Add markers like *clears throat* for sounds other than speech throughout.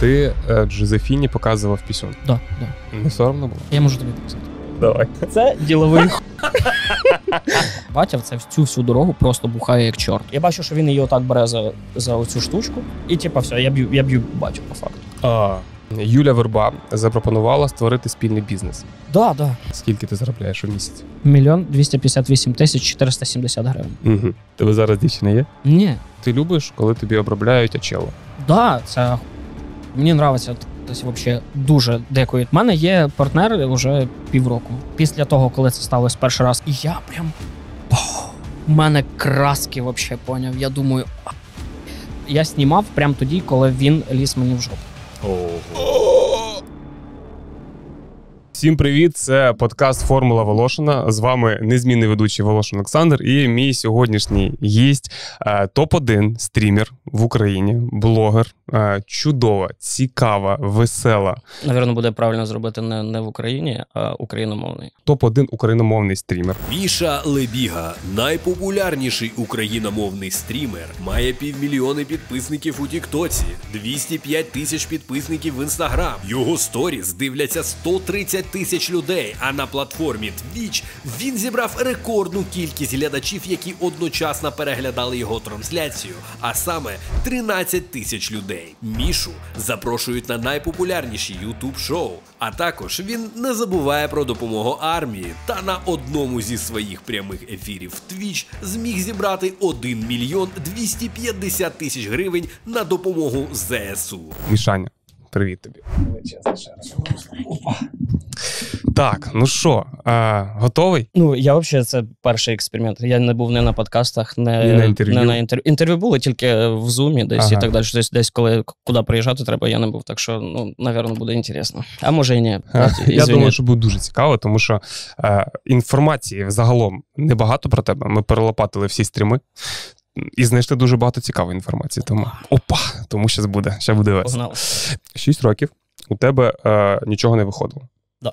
Ти е, Джозефіні показував пісюн? Да, да. Не соромно було? Я можу тобі показати. Давай. Це діловий. *laughs* Батя це цю всю дорогу просто бухає як чорт. Я бачу, що він її отак бере за за оцю штучку, і типа все, я б'ю я б'ю батю по факту. А, Юля Верба запропонувала створити спільний бізнес. Да, да. Скільки ти заробляєш у місяць? Мільйон двісті 258 тисяч сімдесят гривень. Угу. Тебе зараз дівчина є? Ні. Ти любиш, коли тобі обробляють очело? Да, це Мені подобається Тось вообще дуже дякую. У мене є партнер вже півроку. Після того, коли це сталося перший раз, і я прям У мене краски вообще поняв. Я думаю, я снімав прямо тоді, коли він ліз мені в жопу. Ого. Всім привіт! Це подкаст Формула Волошина. З вами незмінний ведучий Волошин Олександр. І мій сьогоднішній гість е, топ 1 стрімер в Україні, блогер. Е, чудова, цікава, весела. Навірно, буде правильно зробити не не в Україні, а україномовний. Топ 1 україномовний стрімер. Міша Лебіга, найпопулярніший україномовний стрімер, має півмільйони підписників у Тіктоці, 205 тисяч підписників в інстаграм. Його сторіс дивляться 130 тисяч людей. А на платформі Twitch він зібрав рекордну кількість глядачів, які одночасно переглядали його трансляцію, а саме 13 тисяч людей. Мішу запрошують на найпопулярніші youtube шоу. А також він не забуває про допомогу армії та на одному зі своїх прямих ефірів Twitch зміг зібрати 1 мільйон 250 тисяч гривень на допомогу ЗСУ. Мішаня. Привіт тобі. Опа. Так, ну що, а, готовий? Ну, я взагалі це перший експеримент. Я не був не на подкастах, не, не на інтерв'ю. Не на інтерв'ю. Інтерв'ю були тільки е, в зумі, десь ага. і так далі. Десь десь коли куди приїжджати треба, я не був. Так що, ну, напевно, буде інтересно. А може і ні. *laughs* я думаю, що буде дуже цікаво, тому що е, інформації взагалом небагато про тебе. Ми перелопатили всі стріми і знайшли дуже багато цікавої інформації. Тому опа, тому щось буде. Ще буде весело. Шість років у тебе е, нічого не виходило. Да.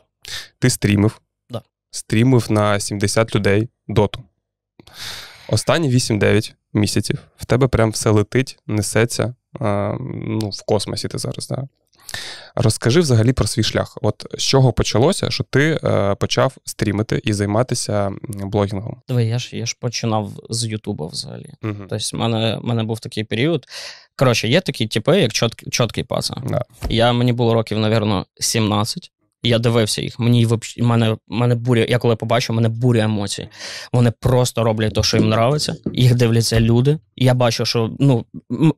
Ти стрімив. Да. Стрімив на 70 людей доту. Останні 8-9 місяців в тебе прям все летить, несеться. Е, ну, В космосі ти зараз, так. Да? Розкажи взагалі про свій шлях. От з чого почалося, що ти е, почав стрімити і займатися блогінгом? Диви, я ж я ж починав з Ютуба взагалі. Угу. Тобто, в мене в мене був такий період. Коротше, є такі типи, як чот, чоткий паса. Да. Я мені було років, напевно, 17. Я дивився їх. Мені мене, мене буря. Я коли побачу, мене буря емоцій. Вони просто роблять те, що їм подобається. Їх дивляться люди. Я бачу, що ну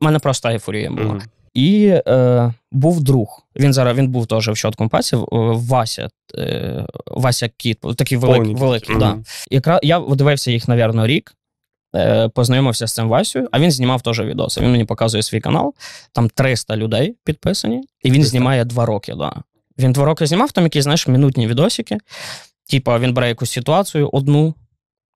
мене просто ейфорія була. Mm-hmm. І е, був друг. Він зараз він був теж в щоткому пасі, е, Вася е, Вася Кіт, такий великий. великий да. Якра, я дивився їх, напевно, рік, е, познайомився з цим Васю, а він знімав теж відоси. Він мені показує свій канал, там 300 людей підписані, і він 300. знімає два роки. Да. Він два роки знімав там якісь знаєш, мінутні відосики. Типа він бере якусь ситуацію одну,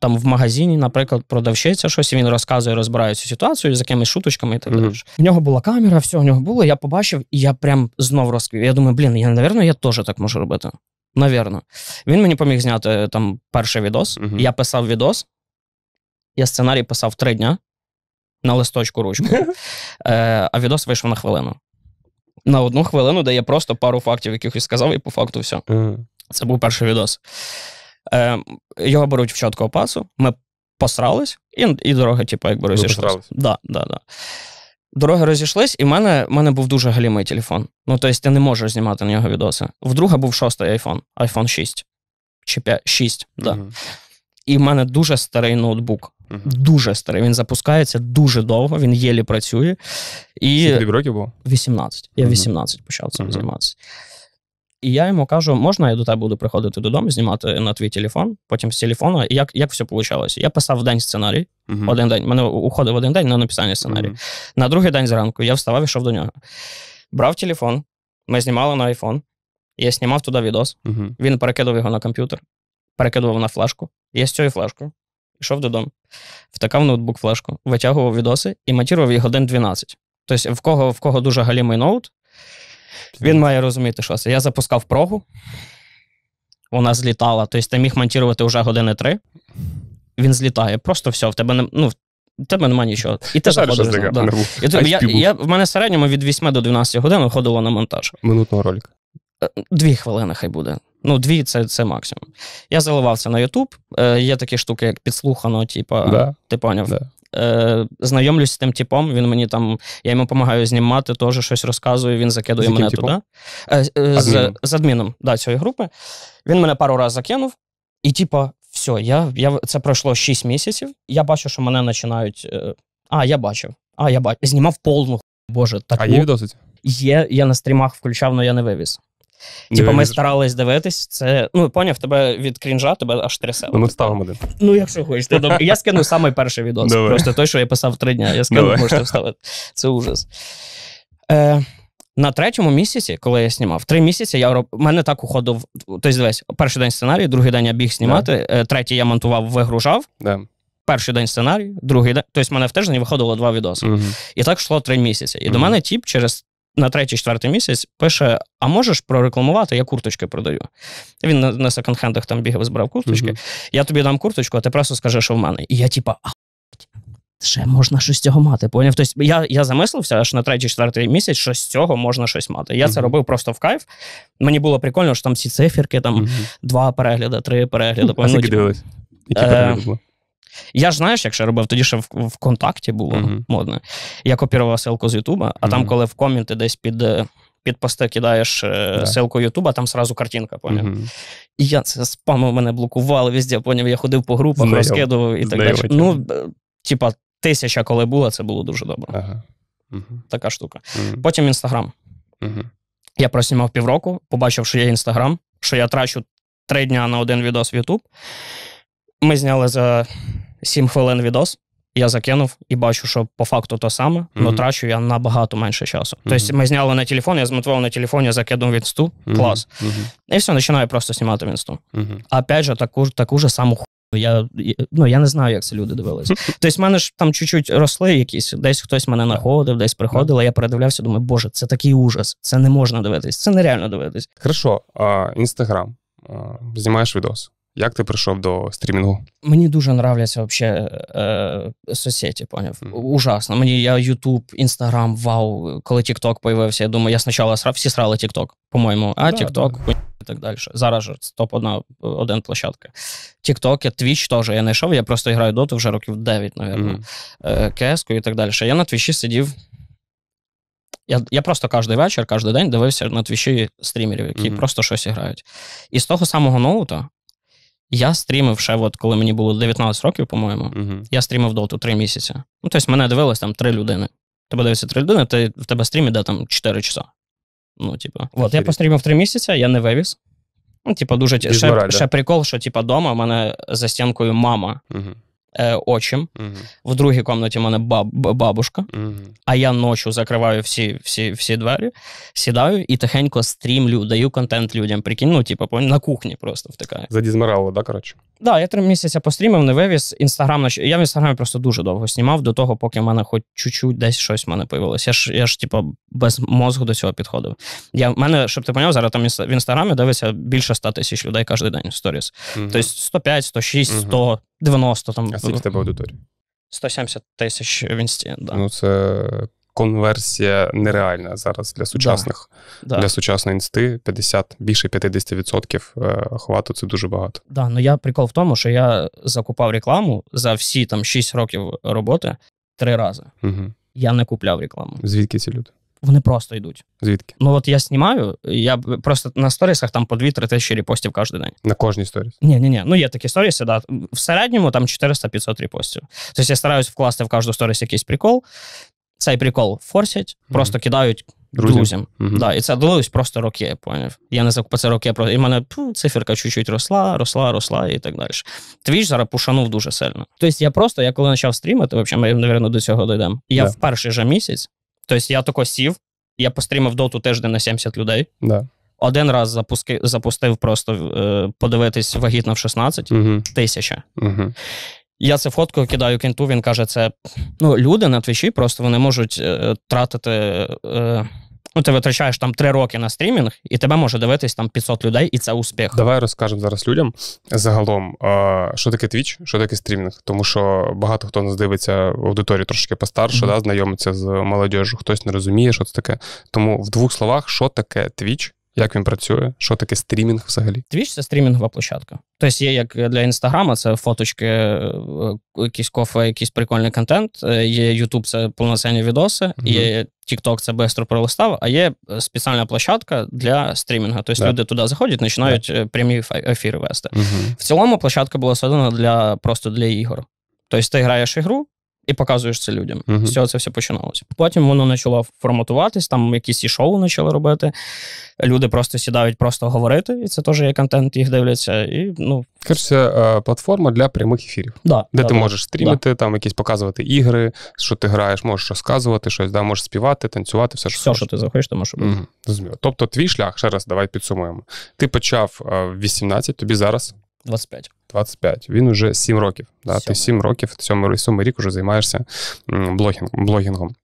там в магазині, наприклад, продавщиця щось, і він розказує, розбирає цю ситуацію з якимись шуточками і так далі. Mm-hmm. В нього була камера, все в нього було. Я побачив, і я прям знов розквів. Я думаю, блін, я, напевно, я теж так можу робити. Навірно. Він мені поміг зняти е, там перший відос. Mm-hmm. Я писав відос, я сценарій писав три дня на листочку ручку, *laughs* е, а відос вийшов на хвилину. На одну хвилину, де я просто пару фактів якихось сказав, і по факту все. Mm-hmm. Це був перший відос. Е, Його беруть в чоткого пасу, ми посрались, і і дороги, типу, якби розійшлися. Да, да, да. Дороги розійшлись, і в мене мене був дуже галімий телефон. Ну, тобто, ти не можеш знімати на нього відоси. Вдруге був шостий iPhone, iPhone 6 чи 5, 6, да. Угу. І в мене дуже старий ноутбук. Угу. Дуже старий. Він запускається дуже довго, він єлі працює. І... Скільки років було? 18. Я угу. 18 почав цим займатися. І я йому кажу, можна я до тебе буду приходити додому, знімати на твій телефон, потім з телефона. І як як все вийшло? Я писав в день сценарій. Uh-huh. Один день. Мене уходив один день на написання сценарію. Uh-huh. На другий день зранку я вставав, йшов до нього. Брав телефон, ми знімали на iPhone, я знімав туди відос. Uh-huh. Він перекидав його на комп'ютер, перекидував на флешку. Я з цією флешкою йшов додому, втикав ноутбук флешку, витягував відоси і матірував їх годин 12. Тобто, в кого в кого дуже галімий ноут. Він має розуміти, що це. Я запускав прогу, вона злітала, тобто ти міг монтувати вже години три. Він злітає, просто все, в тебе не. Ну, в тебе нема нічого. І ти заходиш. Да. Я, я, в мене в середньому від 8 до 12 годин виходило на монтаж. Минутного ролика. Е, дві хвилини, хай буде. Ну, дві це це максимум. Я заливався на YouTube. Е, Є такі штуки, як підслухано, типа, да. ти поняв. Да. Е, знайомлюсь з тим типом, він мені там, я йому допомагаю знімати, теж щось розказую, він закидує з мене туди. Е, з, е, з адміном да, цієї групи. Він мене пару разів закинув, і, типа, все, я, я, це пройшло 6 місяців. Я бачу, що мене починають. а, я бачив. А, я бачив. Знімав повну. Боже, таку. А є відосить? Є, я на стрімах включав, але я не вивіз. Типу, ми старались дивитись, це ну поняв, тебе від крінжа, тебе аж трясе. Ну, ми ставимо один. Ну, якщо хочеш, добре. Я скину самий перший відос. Давай. Просто той, що я писав три дня. Я скину, Давай. можете вставити. Це ужас. Е, На третьому місяці, коли я знімав, три місяці я роб... мене так уходив. Тобто, дивись, перший день сценарій, другий день я біг знімати, да. Е, третій я монтував, вигружав. Да. Перший день сценарій, другий день. Тобто, в мене в тиждень виходило два відоси. Угу. І так йшло три місяці. І угу. до мене тіп через на третій-четвертий місяць пише: А можеш прорекламувати, я курточки продаю. Він на, на секонд-хендах там бігав, збирав курточки. uh Я тобі дам курточку, а ти просто скажи, що в мене. І я, типа, а ще можна щось з цього мати. Поняв? Тобто я я замислився аж на третій-четвертий місяць, що з цього можна щось мати. Я uh-huh. це робив просто в кайф. Мені було прикольно, що там всі циферки, там uh-huh. два перегляди, три перегляди. А скільки дивились? Які е, перегляди було? Я ж знаєш, як ще робив, тоді ще в ВКонтакті було mm-hmm. модно. Я копірував селку з Ютуба, а mm-hmm. там, коли в коменти десь під е, під пости кидаєш yeah. Е, селку Ютуба, там сразу картинка, поняв. Mm-hmm. І я це спамив, мене блокували везде, поняв. Я ходив по групах, Знайом. розкидував і так далі. Ну, типу. типа, тисяча, коли була, це було дуже добре. Ага. Така штука. Потім Інстаграм. Я проснімав півроку, побачив, що є Інстаграм, що я трачу три дні на один відос в Ютуб. Ми зняли за 7 хвилин відос. Я закинув і бачу, що по факту то саме, але mm-hmm. трачу я набагато менше часу. Mm-hmm. Тобто ми зняли на телефон, я змотував на телефоні, закинув відсту, mm-hmm. клас. І все, починаю просто знімати відсту. Опять же, таку таку ж саму хуйню. Я ну, я не знаю, як це люди дивилися. *laughs* Тобто, в мене ж там чуть-чуть росли якісь, десь хтось мене знаходив, десь приходив, а я передивлявся, думаю, боже, це такий ужас, це не можна дивитись, це нереально дивитись. Хорошо, інстаграм. Знімаєш відос. Як ти прийшов до стрімінгу? Мені дуже нравляться взагалі е, е соцсеті, поняв. Mm. Ужасно. Мені я Ютуб, Інстаграм, вау, коли Тікток появився, я думаю, я спочатку всі срали Тікток, по-моєму, а Тікток да, да. і так далі. Зараз ж топ одна один площадка. Тікток, я Твіч теж я знайшов, я просто граю доту вже років 9, мабуть, mm. КС і так далі. Я на твічі сидів. Я я просто кожен вечір, кожен день дивився на твіші стрімерів, які mm-hmm. просто щось грають. І з того самого ноута я стрімив ще, от коли мені було 19 років, по-моєму, uh-huh. я стрімив доту 3 місяці. Ну, тобто, мене дивилось там 3 людини. Тебе дивиться 3 людини, ти в тебе стрім іде там 4 часа. Ну, типу, от я пострімив 3 місяці, я не вивіз. Ну, типу, дуже ще, ще прикол, що типу, дома в мене за стінкою мама. Uh-huh э, отчим. Угу. В другій кімнаті в мене баб, бабушка, угу. а я ночу закриваю всі всі, всі двері, сідаю і тихенько стрімлю, даю контент людям. Прикинь, ну, типу, на кухні просто втикаю. Задізмирало, да, коротше? Так, да, я три місяці пострімив, не вивіз. Інстаграм Я в інстаграмі просто дуже довго знімав, до того, поки в мене хоч чуть-чуть десь щось в мене появилося. Я ж, я ж типу, без мозгу до цього підходив. Я, в мене, щоб ти поняв, зараз там в інстаграмі дивиться більше 100 тисяч людей кожен день в сторіс. Угу. Тобто 105, 106, 100. 90 там. А скільки в тебе аудиторія? 170 тисяч в інсті, да. Ну, це конверсія нереальна зараз для сучасних. Да. Для сучасної інсти 50, більше 50% е, охвату це дуже багато. Да, ну я прикол в тому, що я закупав рекламу за всі там 6 років роботи три рази. Угу. Я не купляв рекламу. Звідки ці люди? вони просто йдуть. Звідки? Ну от я знімаю, я просто на сторісах там по 2-3 тисячі репостів кожен день. На кожній сторіс? Ні, ні, ні. Ну є такі сторіси, да. В середньому там 400-500 репостів. Тобто я стараюсь вкласти в кожну сторіс якийсь прикол. Цей прикол форсять, просто mm-hmm. кидають. Друзям. Друзям. Угу. Да, І це дивилось просто роки, поняв. Я не закупив це роки, і в мене пу, циферка чуть-чуть росла, росла, росла і так далі. Твіч зараз пошанув дуже сильно. Тобто я просто, я коли почав стрімити, взагалі, ми, мабуть, до цього дійдемо. Я yeah. в перший же місяць Тобто я тако сів, я пострімив доту тиждень на 70 людей. Да. Один раз запуски, запустив просто е, подивитись вагітно в 16 угу. тисяча. Угу. Я це фотку кидаю кінту, він каже, це ну, люди на твічі просто вони можуть е, тратити. Е, Ну, ти витрачаєш там три роки на стрімінг, і тебе може дивитись там 500 людей, і це успіх. Давай розкажемо зараз людям загалом, що таке твіч, що таке стрімінг. Тому що багато хто нас дивиться в аудиторії трошки постарше, mm-hmm. да, знайомиться з молодежю, хтось не розуміє, що це таке. Тому в двох словах, що таке твіч, як він працює? Що таке стрімінг взагалі? Твіч це стрімінгова площадка. Тобто є як для інстаграма, це фоточки, е, е, якісь кофе, якийсь прикольний контент. Е, є Ютуб, це повноцінні відоси, mm є TikTok, це бестро пролистав, а є спеціальна площадка для стрімінгу. Тобто yeah. люди туди заходять, починають yeah. прямі ефіри вести. mm В цілому площадка була створена для просто для ігор. Тобто ти граєш ігру, і показуєш це людям. Угу. З цього це все починалося. Потім воно почало форматуватись, там якісь і шоу почали робити. Люди просто сідають, просто говорити, і це теж є контент, їх дивляться. І, ну... кажеться, е, платформа для прямих ефірів, да, де да, ти да, можеш стрімити, там якісь показувати ігри, що ти граєш, можеш розказувати щось, да, можеш співати, танцювати, все що Все, що ти захочеш, ти можеш робити. Угу. Тобто, твій шлях, ще раз давай підсумуємо. Ти почав е, в 18, тобі зараз. 25. 25. Він уже 7 років. Да? 7. Ти 7 років, сьомий рік вже займаєшся блогінгом.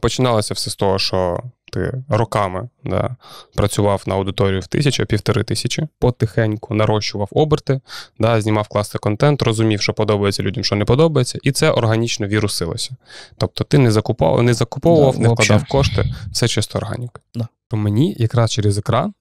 Починалося все з того, що ти роками да, працював на аудиторію в тисячу, півтори тисячі, потихеньку нарощував оберти, да, знімав класний контент, розумів, що подобається людям, що не подобається, і це органічно вірусилося. Тобто ти не закупав, не закуповував, да, не вкладав кошти, все чисто органік. Да. Мені якраз через екран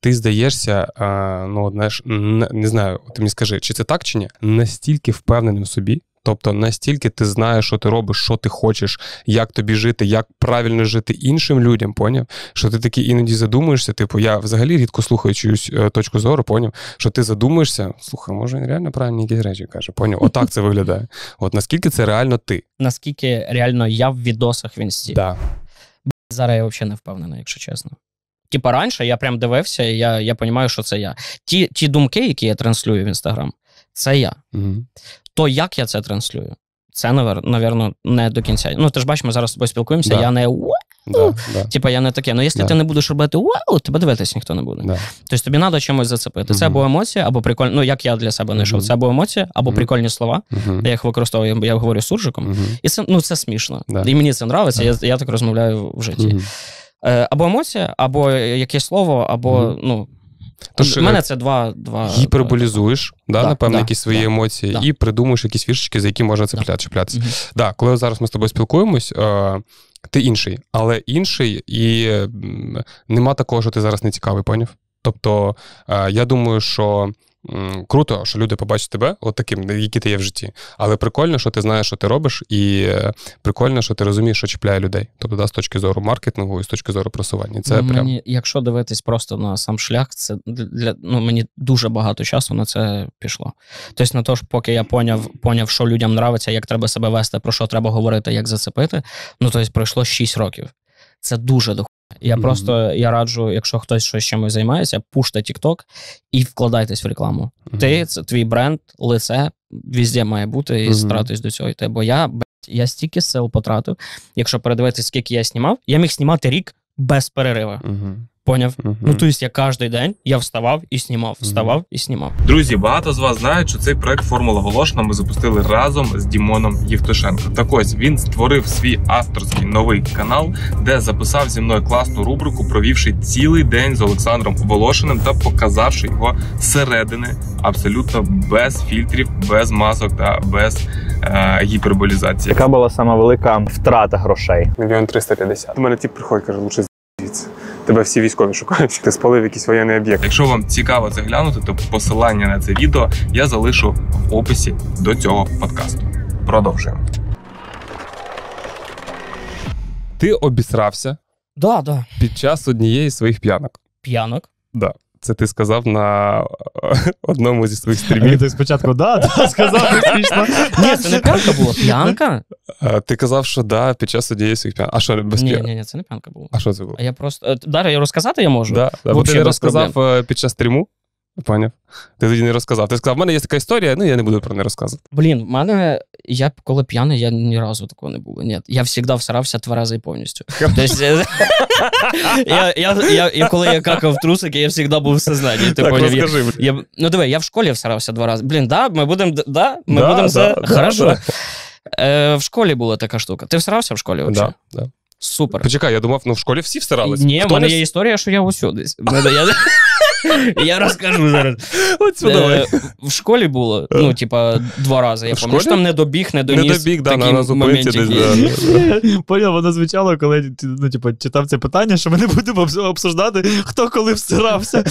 ти здаєшся, е, ну знаєш, не знаю, ти мені скажи, чи це так чи ні, настільки впевненим в собі. Тобто настільки ти знаєш, що ти робиш, що ти хочеш, як тобі жити, як правильно жити іншим людям, поняв? Що ти такі іноді задумуєшся, типу, я взагалі рідко слухаю чиюсь е, точку зору, поняв, що ти задумуєшся, слухай, може, він реально правильні якісь речі каже, поняв? Отак це виглядає. От наскільки це реально ти? Наскільки реально я в відосах він стій. Да. Зараз я взагалі не впевнений, якщо чесно. Типа раніше я прям дивився, і я я розумію, що це я. Ті ті думки, які я транслюю в Інстаграм, це я. Угу. То як я це транслюю? Це, напевно, не до кінця. Ну, ти ж бачиш, ми зараз з тобою спілкуємося, да. я не да, да. Типа я не таке. Ну, якщо да. ти не будеш робити вау, тебе дивитись ніхто не буде. Да. Тобто тобі треба чимось зацепити. Це або емоція, або прикольні. Ну, як я для себе знайшов, це або емоції, або прикольні слова. Я їх використовую, я говорю суржиком. І це ну, це смішно. І мені це подобається, я я так розмовляю в житті. Е, або емоція, або е, якесь слово, або mm-hmm. ну. Тож, У мене е, це два. два Гіперболізуєш, да, да напевно, да, якісь свої да, емоції, і придумуєш якісь вішечки, за які можна цепля, чіплятися. Mm-hmm. Да, Коли зараз ми з тобою спілкуємось, ти інший, але інший, і нема такого, що ти зараз не цікавий, поняв? Тобто, я думаю, що Круто, що люди побачать тебе, от таким, які ти є в житті. Але прикольно, що ти знаєш, що ти робиш, і е, прикольно, що ти розумієш, що чіпляє людей. Тобто, да, з точки зору маркетингу і з точки зору просування. Це мені, прям... Якщо дивитись просто на сам шлях, це для ну мені дуже багато часу на це пішло. Тобто, на те, поки я поняв, поняв, що людям нравиться, як треба себе вести, про що треба говорити, як зацепити. Ну тобто, пройшло 6 років. Це дуже я mm просто я раджу, якщо хтось щось чимось займається, пуште TikTok і вкладайтесь в рекламу. mm Ти це твій бренд, лице візде має бути і mm старатись до цього йти. Бо я я стільки сил потратив. Якщо передивитися, скільки я знімав, я міг знімати рік без перериву. Поняв. Угу. Ну тобто я кожен день я вставав і знімав, вставав угу. і знімав. Друзі, багато з вас знають, що цей проект Формула Голошна ми запустили разом з Дімоном Євтушенко. Так ось він створив свій авторський новий канал, де записав зі мною класну рубрику, провівши цілий день з Олександром Волошиним та показавши його зсередини абсолютно без фільтрів, без масок та без е, гіперболізації. Яка була сама велика втрата грошей? Мільйон триста п'ятдесят. Мене тіп приходить, каже, лучше тебе всі військові шукають. Ти спалив якийсь воєнний об'єкт. Якщо вам цікаво це глянути, то посилання на це відео я залишу в описі до цього подкасту. Продовжуємо. Ти обісрався Да, да. під час однієї з своїх п'янок. П'янок. Да. Це ти сказав на *laughs* одному зі своїх стрімів. Ти тобто спочатку да, да сказав смішно. *laughs* Ні, це не п'янка була. П'янка? Ти казав, що да, під час однієї своїх п'ян. А що без п'ян? Ні, ні, ні, це не п'янка була. А що це було? А я просто. Е, Дара я розказати я можу. Да, Бо ти розказав е, під час стріму. Поняв. Ти тоді не розказав. Ти сказав, в мене є така історія, ну я не буду про неї розказувати. Блін, в мене, я коли п'яний, я ні разу такого не було. Ні. Я завжди всарався тверезий повністю. Тобто, я коли я какав в трусики, я завжди був в сознанні. Ну диви, я в школі всарався два рази. Блін, да, ми будемо да, ми будемо це. Хорошо. Е, в школі була така штука. Ти всарався в школі взагалі? Да. Супер. Почекай, я думав, ну в школі всі всирались. Ні, в мене є історія, що я усюди. Я розкажу зараз. От Е, В школі було, ну, е. типа, два рази. Я помню. що там не добіг, не доніс. Не добіг, да, на зупинці десь. Поняв, воно звучало, коли ну, типу, читав це питання, що ми не будемо обсуждати, хто коли встирався.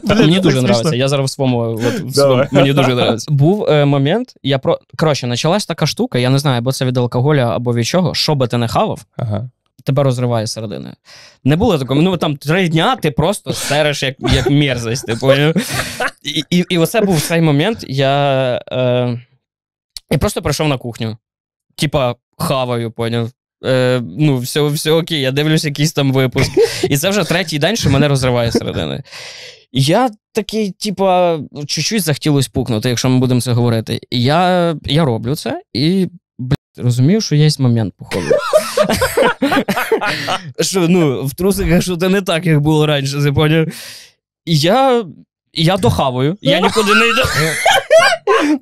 *laughs* Мені дуже подобається. Я зараз вспомню. Мені дуже подобається. Був е, момент, я про. Коротше, почалась така штука, я не знаю, або це від алкоголя, або від чого, що би ти не хавав тебе розриває середини. Не було такого. Ну там три дня ти просто стереш як як мерзость. Ти І і, і оце був цей момент. Я е, я просто прийшов на кухню. Типа, хаваю, поняв. Е, Ну, все все окей, я дивлюсь якийсь там випуск. І це вже третій день, що мене розриває середини. Я такий, типа, чуть-чуть захотілося пукнути, якщо ми будемо це говорити. Я я роблю це і розумію, що є момент, походу. *laughs* Що ну, в трусиках що це не так, як було раніше, ти поняв? я я дохаваю, я нікуди не йду.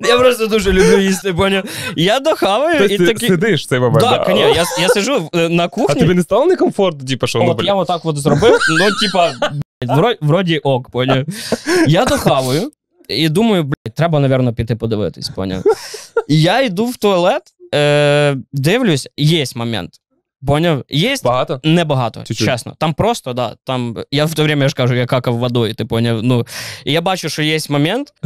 *laughs* Я просто дуже люблю їсти, поняв? Я дохаваю Тобто і ти такі. сидиш в цей момент. Так, да? ні, я, я сижу е, на А кухні. тобі не стало некомфортно, типу, що ну, От я отак от зробив, ну, типа, вроді ок, поняв. Я дохаваю і думаю, блядь, треба, напевно, піти подивитись, поняв. я йду в туалет, е, дивлюсь, є момент. Поняв? Є багато? Небагато, Чуть-чуть. чесно. Там просто, да. Там я в то время ж кажу, я какав водою, ти поняв. Ну, і я бачу, що є момент. *laughs*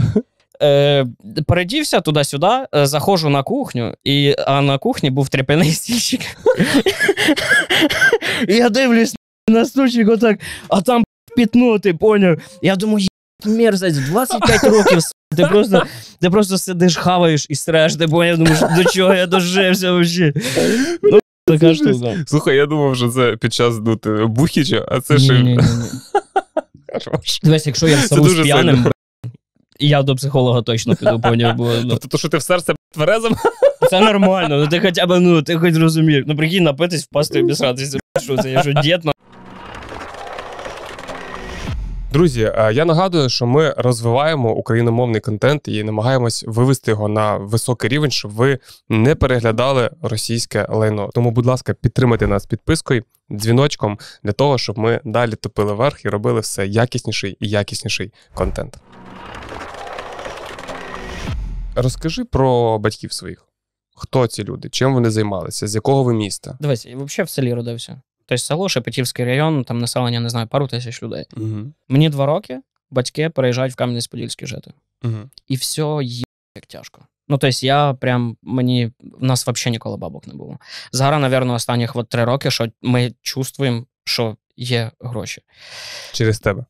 Е, Передівся туди-сюди, е, заходжу на кухню, і, а на кухні був тряпяний *laughs* стільчик. Я дивлюсь на стульчик отак, а там пітно, ти поняв. Я думаю, мерзать, 25 років ти просто ти просто сидиш, хаваєш і стреш, ти бо я думаю, до чого я дожився взагалі. Ну, така штука. Слухай, я думав, що це під час ну, ти, Бухіча, а це ж. Дивись, якщо я вставу з п'яним, я до психолога точно піду, поняв. Бо, ну. Тобто, що ти в серце тверезим? Це нормально, ну ти хоча б, ну, ти хоч розумієш. Ну прикинь, напитись, впасти і обісратися. Що це, я що, дід, Друзі, е, я нагадую, що ми розвиваємо україномовний контент і намагаємось вивести його на високий рівень, щоб ви не переглядали російське лайно. Тому, будь ласка, підтримайте нас підпискою, дзвіночком для того, щоб ми далі топили верх і робили все якісніший і якісніший контент. Розкажи про батьків своїх. Хто ці люди? Чим вони займалися? З якого ви міста? Дивись, я взагалі в селі родився. То село, Шепетівський район, там населення, не знаю, пару тисяч людей. Угу. Мені два роки батьки переїжджають в Кам'янець-Подільський жити. Угу. І все є як тяжко. Ну, тобто, я прям мені в нас взагалі ніколи бабок не було. Зараз, мабуть, останніх от три роки, що ми чувствуємо, що є гроші. Через тебе.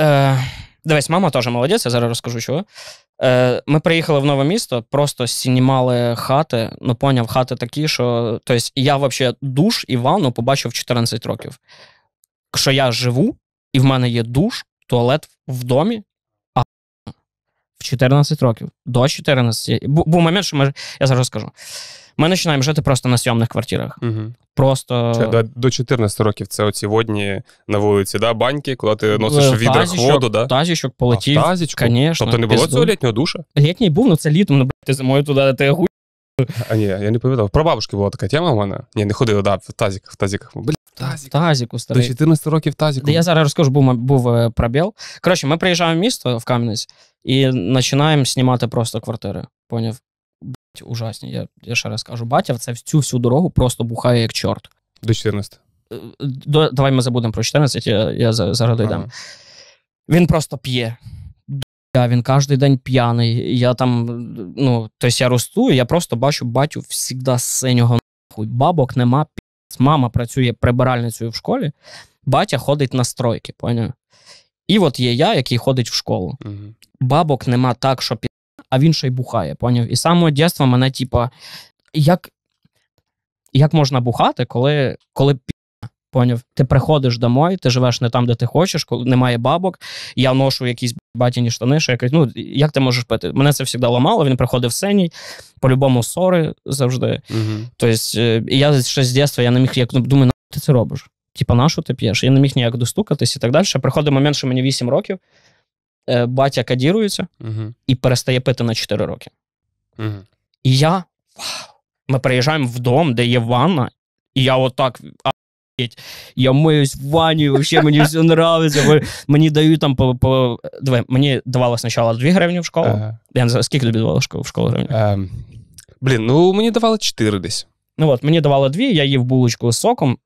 Е, Дивись, мама теж молодець, я зараз розкажу чого. Е, ми приїхали в нове місто, просто знімали хати. Ну, поняв, хати такі, що Тобто, я взагалі душ і ванну побачив 14 років. Якщо я живу і в мене є душ, туалет в домі, 14 років. До 14. Був момент, що ми. Я зараз скажу. Ми починаємо жити просто на сйомних квартирах. Угу. Просто. До, до 14 років це от сьогодні на вулиці, да, баньки, коли ти носиш в відрах воду, да? Тазічок полетів. А, в тазічку? Конечно. Тобто не було пізду. цього літнього душа? Літній був, ну це літом, ну ти зимою туди, ти а ні, я не пам'ятав. Про бабушки була така тема в мене. Ні, не ходила, да, в тазіках, в тазіках. Блін, тазік. Тазіку, До 14 років тазіку. Та Я зараз розкажу, був, був е, пробіл. Коротше, ми приїжджаємо в місто в Кам'янець і починаємо знімати просто квартири. Поняв? Блять, ужасні. Я, я ще раз кажу, батя в це всю всю дорогу просто бухає як чорт. До 14. Е, до, давай ми забудемо про 14, я, я зараз дойдам. Ага. Він просто п'є. Да, він кожен день п'яний. Я там, ну, тобто я росту, я просто бачу батю з синього нахуй. Бабок нема. Мама працює прибиральницею в школі, батя ходить на стройки, поняв? І от є я, який ходить в школу. Угу. Бабок нема так, що п'яний, а він ще й бухає, поняв? І з самого дитинства мене, типа, як як можна бухати, коли коли Поняв, ти приходиш домой, ти живеш не там, де ти хочеш, коли немає бабок. Я ношу якісь батіні штани, що я кажу, ну як ти можеш пити? Мене це завжди ламало. Він приходив синій, по-любому ссори завжди. Угу. Тобто, е, і я ще з дитинства я не міг як ну, думаю, на ти це робиш? Типа, на що ти п'єш? Я не міг ніяк достукатись і так далі. Приходить момент, що мені 8 років, е, батя кадірується угу. і перестає пити на 4 роки. Угу. І я. Ми приїжджаємо в де є ванна, і я отак я миюсь в ванне, вообще мне все нравится. мені дають там по... по... Давай, мне давало сначала 2 гривні в школу. Ага. Я не знаю, скільки тобі давало в школу, гривні? Ем, блін, ну мені давало 4 десь. Ну от, мені давало 2, я їв булочку з соком,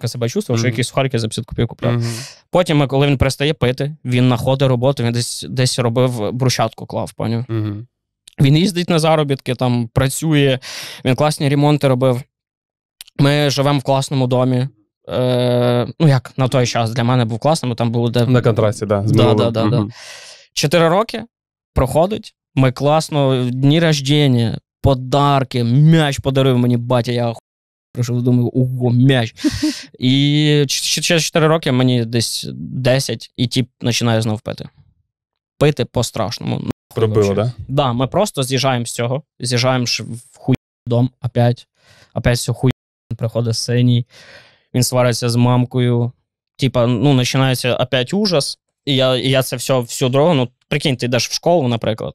а себе чувствував, що якісь сухарки за 50 копійок купляв. Потім, е, коли він перестає пити, він знаходить роботу, він десь десь робив е, брусчатку клав, поняв? Він їздить на заробітки, там працює, він класні ремонти робив. Ми живемо в класному домі. Е, Ну, як на той час для мене був класним, там було де. На контрасті, да, з да, да, да, да. Чотири роки проходить. Ми класно, дні рождення, подарки, м'яч подарив мені батя. Я прийшов, думаю, ого, м'яч. *laughs* І через чотири роки мені десь 10, і тіп починає знову пити. Пити по-страшному. Пробило, да? Да, ми просто з'їжджаємо з цього, з'їжджаємо в хуй дом, опять, опять все хуй приходить з синій, він свариться з мамкою. Типа, ну, починається опять ужас. І я і я це все всю дорогу. Ну, прикинь, ти йдеш в школу, наприклад,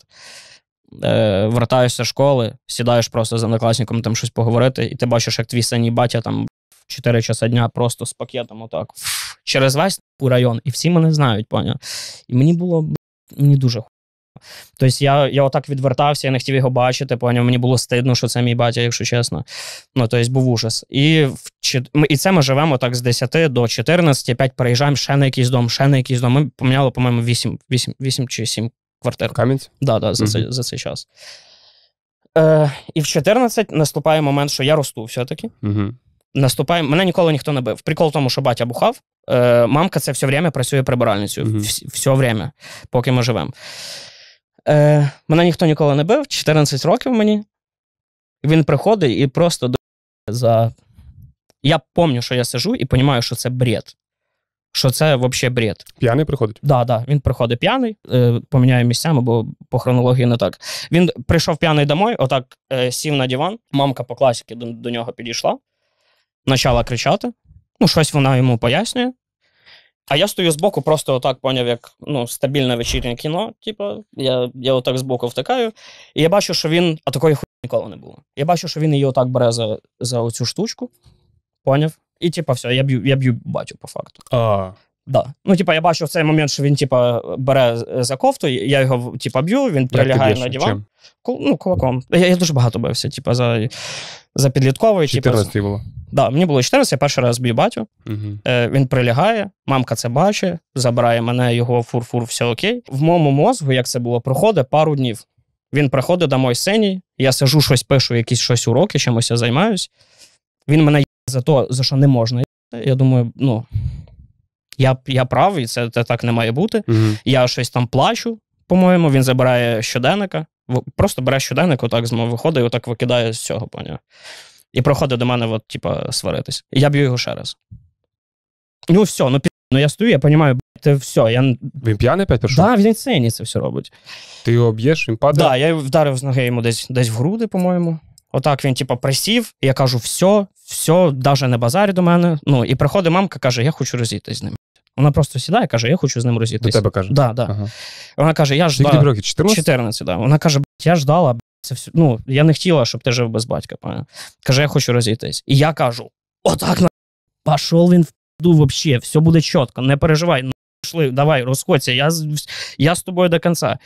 е, вертаєшся з школи, сідаєш просто з однокласником там щось поговорити, і ти бачиш, як твій синій батя там в 4 часа дня просто з пакетом отак. Через весь район. І всі мене знають, поняв. І мені було мені дуже Тобто я я отак відвертався, я не хотів його бачити, поняв, мені було стидно, що це мій батя, якщо чесно. Ну, тобто був ужас. І і це ми живемо так з 10 до 14, опять переїжджаємо ще на якийсь дом, ще на якийсь дом. Ми поміняли, по-моєму, 8 8, 8 чи 7 квартир. Кам'янці? Да, да, за, mm-hmm. за цей час. Е, І в 14 наступає момент, що я росту все-таки. Mm-hmm. Наступає, мене ніколи ніхто не бив. Прикол в тому, що батя бухав, е, мамка це все время працює прибиральницею. Mm-hmm. Все время, поки ми живемо. Е, Мене ніхто ніколи не бив, 14 років мені. Він приходить і просто до за. Я пам'ятаю, що я сижу і розумію, що це бред. Що це взагалі бред. П'яний приходить? Так, да, да. він приходить п'яний, е, поміняю місцями, бо по хронології не так. Він прийшов п'яний домой, отак е, сів на диван, мамка по класіки до, до нього підійшла, почала кричати. Ну, щось вона йому пояснює. А я стою збоку, просто отак поняв, як ну, стабільне вечірнє кіно. Типу, я я отак збоку втикаю, і я бачу, що він. А такої хуйні ніколи не було. Я бачу, що він її отак бере за за оцю штучку, поняв? І типу, все, я б'ю, я б'ю, бачу по факту. А. Да. Ну, типа, я бачу в цей момент, що він типа бере за кофту, я його типа б'ю, він прилягає на диван. Чим? Ну, кулаком. Я я дуже багато бився, типу, за за підлітковий. 14 типа, було. Да, Мені було 14, я перший раз б'ю батю. Угу. Е, Він прилягає, мамка це бачить, забирає мене, його фур-фур, все окей. В моєму мозку, як це було, проходить пару днів. Він приходить до моєї сцені, я сижу, щось пишу, якісь щось уроки, чимось я займаюся. Він мене є за те, за що не можна. Я думаю, ну я я правий, це, це так не має бути. Угу. Я щось там плачу, по-моєму, він забирає щоденника. Просто бере щоденник, отак з мною виходить і отак викидає з цього поняття. І проходить до мене, от, типа, сваритись. я б'ю його ще раз. Ну, все, ну пі... ну я стою, я розумію, це все. Я... Він п'яний опять пішов? Да, він сцені це все робить. Ти його б'єш, він падає? Да, я вдарив з ноги йому десь десь в груди, по-моєму. Отак він, типа, присів, і я кажу, все, все, навіть не базарі до мене. Ну, і приходить мамка, каже, я хочу розійтись з ним. Вона просто сідає, каже, я хочу з ним розійтись. До тебе каже? Да, да. Ага. Вона каже, я ждала. 14? 14, да. Вона каже, я ждала, це все. Ну, я не хотіла, щоб ти жив без батька. Пані. Каже, я хочу розійтись. І я кажу: отак на пошов він в ду взагалі? все буде чітко, не переживай. Ну, пішли, давай, розходься, я я з тобою до кінця.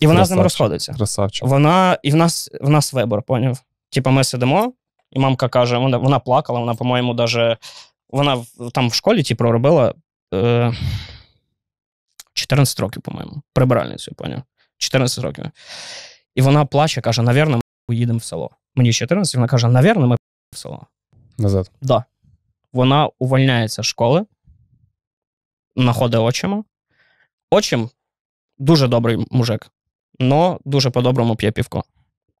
І вона Красавчик. з ним розходиться. Красавчик. Вона, і в нас в нас вибор, поняв? Типа, ми сидимо, і мамка каже: вона вона плакала, вона, по-моєму, даже, вона там в школі ті типу, проробила е, 14 років, по-моєму, Прибиральницю, поняв? 14 років. І вона плаче, каже: Навірно, ми поїдемо в село. Мені 14, вона каже: Навірно, ми поїдемо в село. Назад. Да. Вона увольняється з школи, знаходить очима. Очим дуже добрий мужик, але дуже по-доброму п'є півко.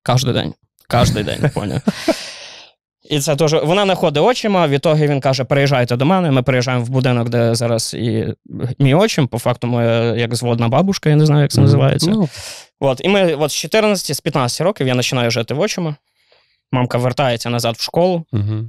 Кожен день. Кожен день, поняв. *laughs* І це дуже вона находить ходить очима. Відтоді він каже: Приїжджайте до мене. Ми приїжджаємо в будинок, де зараз і мій очим. По факту, моя як зводна бабушка, я не знаю, як це називається. Mm-hmm. От, і ми от з 14, з 15 років я починаю жити в очима. Мамка вертається назад в школу, mm-hmm.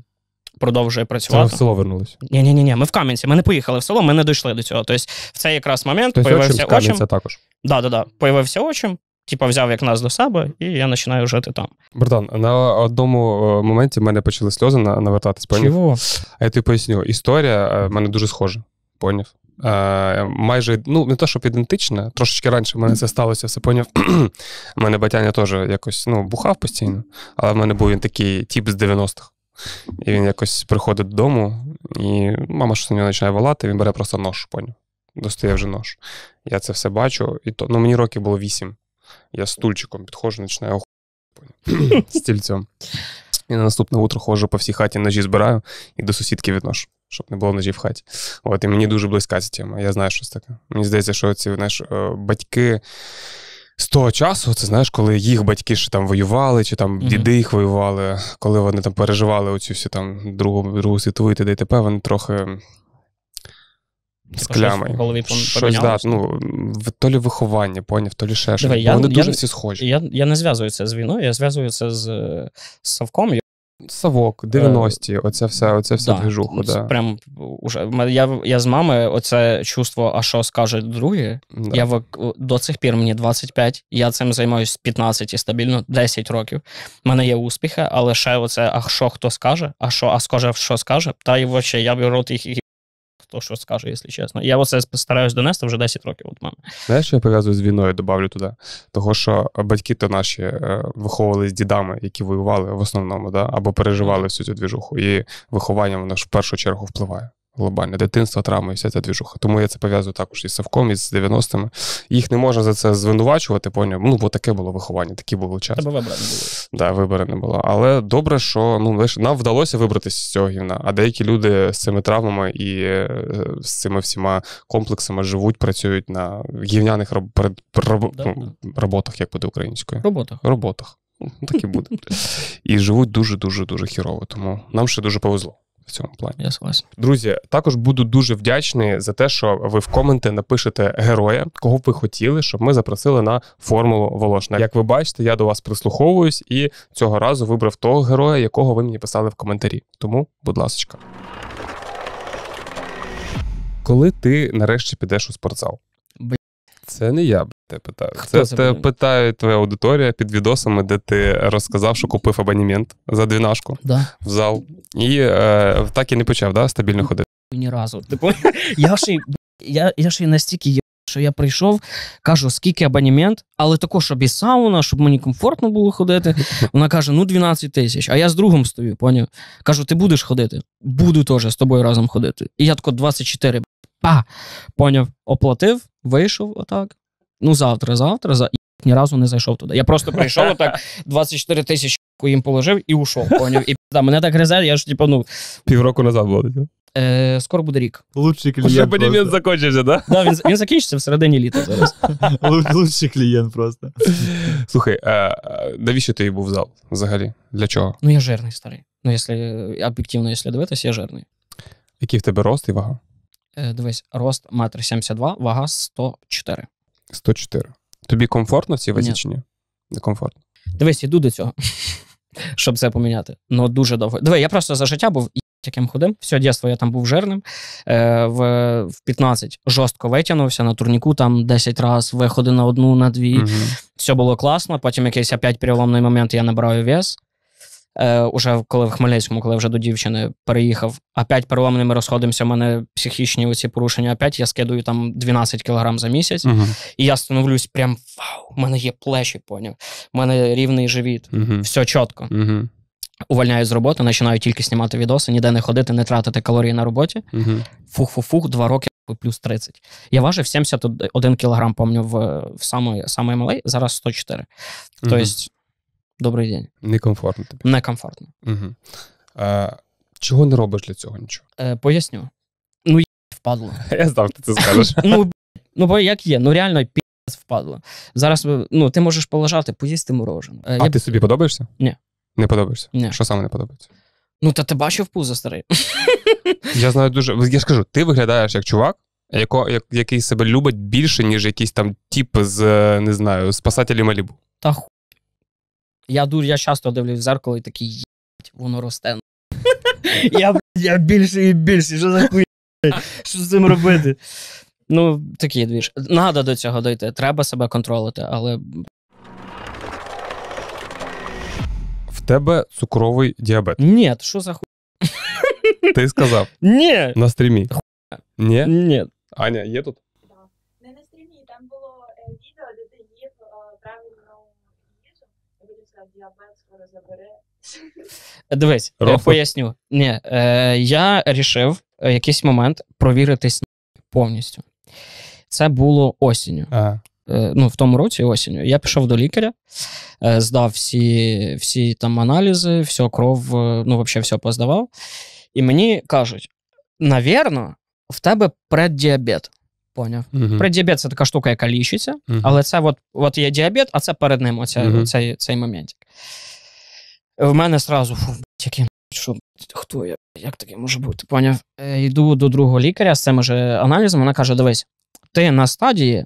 продовжує працювати. Це в село вернулися? Ні, ні, ні, ми в Кам'янці. Ми не поїхали в село, ми не дійшли до цього. Тобто, в цей якраз момент Тобто, появився очим. Кам'янця також. Да, да, да. Появився очим. Типа взяв як нас до себе, і я починаю жити там. Братан, на одному е, моменті в мене почали сльози навертатись. поняв? Чого? А я тобі поясню, історія е, в мене дуже схожа, поняв? Е, майже ну, не те, щоб ідентична, трошечки раніше в мене це сталося, все поняв. *clears throat* У мене батяня теж якось ну, бухав постійно, але в мене був він такий тіп з 90-х. І він якось приходить додому, і мама щось на нього починає волати, він бере просто нож, поняв. Достає вже нож. Я це все бачу. і то, ну, Мені років було вісім. Я стульчиком підходжу, починаю *clears throat* стільцем. І на наступне утро ходжу по всій хаті ножі збираю і до сусідки відношу, щоб не було ножі в хаті. От, І мені дуже близька ця тема. Я знаю, що це таке. Мені здається, що ці знаєш, е, батьки. З того часу, це знаєш, коли їх батьки ще там воювали, чи там mm-hmm. діди їх воювали, коли вони там переживали оцю всю там Другу Другу світову і т.д. і т.п., вони трохи Типу, з клями. голові щось, да, ну, То лі виховання, поняв, то лі ще щось. Вони я, дуже я, всі схожі. Я я не зв'язую це з війною, я зв'язую це з, з Савком. Савок, 90-ті, е, оця вся оця вся да, движуха. Да. Прям уже я я з мами оце чувство, а що скажуть другі. Да. Я до цих пір мені 25, я цим займаюся 15 і стабільно 10 років. У мене є успіхи, але ще оце, а що хто скаже, а що, а скаже, що скаже, та й вообще я б рот їх хто що скаже, якщо чесно. Я оце стараюсь донести вже 10 років От мене Знаєш, я пов'язую з війною, добавлю туди. Того, що батьки то наші е, виховували з дідами, які воювали в основному, да? або переживали всю цю двіжуху. І виховання воно ж в першу чергу впливає глобальне дитинство, травми, і вся ця двіжуха. Тому я це пов'язую також із Савком, із 90-ми. Їх не можна за це звинувачувати, поняв? Ну, бо таке було виховання, такі були час. Тебе вибори не було. Да, вибори не було. Але добре, що ну лише нам вдалося вибратися з цього гівна. А деякі люди з цими травмами і е, з цими всіма комплексами живуть, працюють на гівняних роб... Роб... Да, ну, да. роботах, як буде українською. Роботах. Роботах. Ну, так і буде. *laughs* І живуть дуже дуже дуже хірово. Тому нам ще дуже повезло в цьому плані. Я согласен. Друзі, також буду дуже вдячний за те, що ви в коменти напишете героя, кого б ви хотіли, щоб ми запросили на формулу Волошна. Як ви бачите, я до вас прислуховуюсь і цього разу вибрав того героя, якого ви мені писали в коментарі. Тому, будь ласка. Коли ти нарешті підеш у спортзал? Це не я тебе питаю. Хто це тебе питає твоя аудиторія під відосами, де ти розказав, що купив абонімент за двінашку да. в зал. І е, так і не почав, да? стабільно ходити. Ні разу. *laughs* Я ще я, я ще настільки є, що я прийшов, кажу, скільки абонімент, але також, щоб і сауна, щоб мені комфортно було ходити. *laughs* Вона каже: ну 12 тисяч, а я з другом стою, поняв? Кажу, ти будеш ходити? Буду теж з тобою разом ходити. І я тако 24 па. Поняв, оплатив, вийшов отак. Ну, завтра, завтра, за ні разу не зайшов туди. Я просто прийшов отак, 24 *laughs* тисячі їм положив і ушов. Поняв. І да, мене так резе, я ж типу, ну. Півроку назад було. Е, скоро буде рік. Лучший клієнт. Щоб потім він просто. закінчився, да? Да, він, він закінчиться в середині літа зараз. *laughs* Лучший клієнт просто. Слухай, а, навіщо ти був в зал взагалі? Для чого? Ну я жирний старий. Ну, якщо е, об'єктивно, якщо дивитися, я жирний. Який в тебе рост і вага? Е, дивись, рост метр 72, вага 104. 104. Тобі комфортно в цій вазі чи ні? Некомфортно. Дивись, іду до цього, *laughs* щоб це поміняти. Ну дуже довго. Диви, я просто за життя був яким ходим. Все дійство я там був жирним. Е, В в 15 жорстко витягнувся на турніку там 10 разів, виходи на одну, на дві. Угу. Все було класно. Потім якийсь опять переломний момент, я набираю вес е, Уже коли в Хмельницькому, коли вже до дівчини переїхав, опять переломними розходимося. У мене психічні оці порушення. Опять я скидую там 12 кілограм за місяць, uh і я становлюсь прям вау, у мене є плечі, поняв. У мене рівний живіт, uh все чітко. uh Увольняю з роботи, починаю тільки знімати відоси, ніде не ходити, не тратити калорії на роботі. Фух-фух-фух, два роки плюс 30. Я важив 71 кілограм, пам'ятаю, в, в самий, самий малий, зараз 104. Тобто Добрий день. Некомфортно тобі. Некомфортно. Угу. Е, Чого не робиш для цього нічого? Е, Поясню. Ну, є впадло. *laughs* Я знав, ти це скажеш. *laughs* Ну, ну бо як є, ну реально піс впадло. Зараз е, ну, ти можеш полежати, поїсти морожене. Е, а я... ти собі подобаєшся? Ні. Не подобаєшся? Ні. Що саме не подобається? Ну, та ти бачив пузо, старий. *laughs* Я знаю дуже. Я ж кажу, ти виглядаєш як чувак, яко, як, який себе любить більше, ніж якийсь там тіп з е, не знаю, спасателі Малібу. Та ху. Я дуже я часто дивлюсь в зеркало і такий їбать, воно росте. *laughs* Я я більше і більше. Що за хуй? Що з цим робити? Ну, такий двіж. Надо до цього дойти. Треба себе контролити, але. В тебе цукровий діабет. Ні, що за хуй? Ти сказав. Ні. На стрімі. Ні? Ні. Аня, є тут? діабет скоро забере. Дивись, я е, поясню. Ні, е, Я рішив е, якийсь момент провіритись повністю. Це було осінню. Ага. Е, ну, В тому році осінню. Я пішов до лікаря, здав всі всі там аналізи, всю кров, ну, взагалі, все поздавав. І мені кажуть: навірно, в тебе преддіабет. Поняв. Угу. Преддіабет це така штука, яка лічиться, угу. але це от, от є діабет, а це перед ним оця, угу. цей, цей момент. В мене сразу фу, який що хто я? Як таке може бути? Поняв? Е, йду до другого лікаря з цим же аналізом. Вона каже: Дивись, ти на стадії,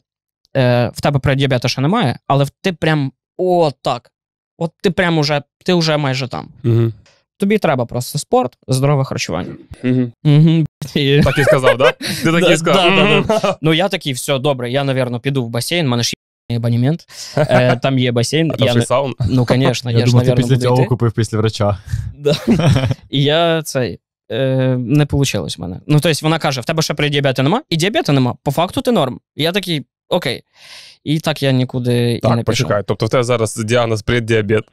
е, в тебе предіабета ще немає, але ти прям о, так. От ти прям уже ти вже майже там. Угу. Тобі треба просто спорт, здорове харчування. Угу. Угу. Так і сказав, да? Ти так і сказав. Ну я такий, все добре, я, навірно, піду в басейн, мене ж абонемент. *laughs* Э, е, там є басейн. А я, ще й саун. Ну, звісно, *laughs* я, я ж, думав, ти після цього купив після врача. *laughs* Да. І я цей. Е, не вийшло в мене. Ну, тобто, вона каже: в тебе ще при діабету нема, і діабету нема. По факту ти норм. я такий, окей. І так я нікуди так, і не пішов. Тобто в тебе зараз діагноз преддіабет.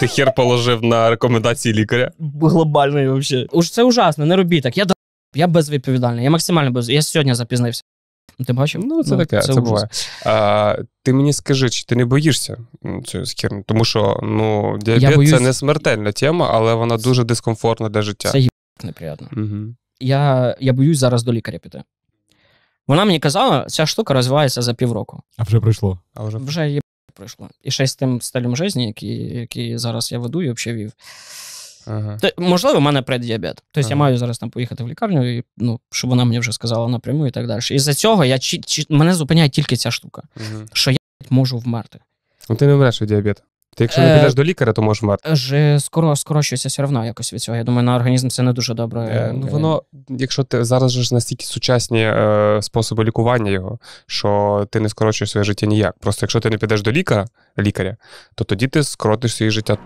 Ти хер положив на рекомендації лікаря. Глобальний взагалі. це ужасно, не робіть так. Я я безвідповідальний, я максимально без. Я сьогодні запізнився. Ну, ти бачив? Ну, це ну, таке, це, це буває. А, Ти мені скажи, чи ти не боїшся цієї скірни? Тому що ну, діабет боюсь... це не смертельна тема, але вона дуже дискомфортна для життя. Це є неприємно. Угу. Я я боюсь зараз до лікаря піти. Вона мені казала, ця штука розвивається за півроку. А вже пройшло. А Вже Вже є пройшло. І ще з тим стилем життя, який, який зараз я веду і взагалі вів. Ага. можливо, в мене преддіабет. Тобто ага. я маю зараз там поїхати в лікарню, і, ну, щоб вона мені вже сказала напряму і так далі. І за цього я чи, чи, мене зупиняє тільки ця штука, ага. що я можу вмерти. Ну ти не вмреш від діабету. Ти якщо не е, підеш е, до лікаря, то можеш вмерти. Ж скоро скорочується все одно якось від цього. Я думаю, на організм це не дуже добре. Е, ну воно, якщо ти зараз ж настільки сучасні е, способи лікування його, що ти не скорочуєш своє життя ніяк. Просто якщо ти не підеш до лікаря, лікаря, то тоді ти скоротиш своє життя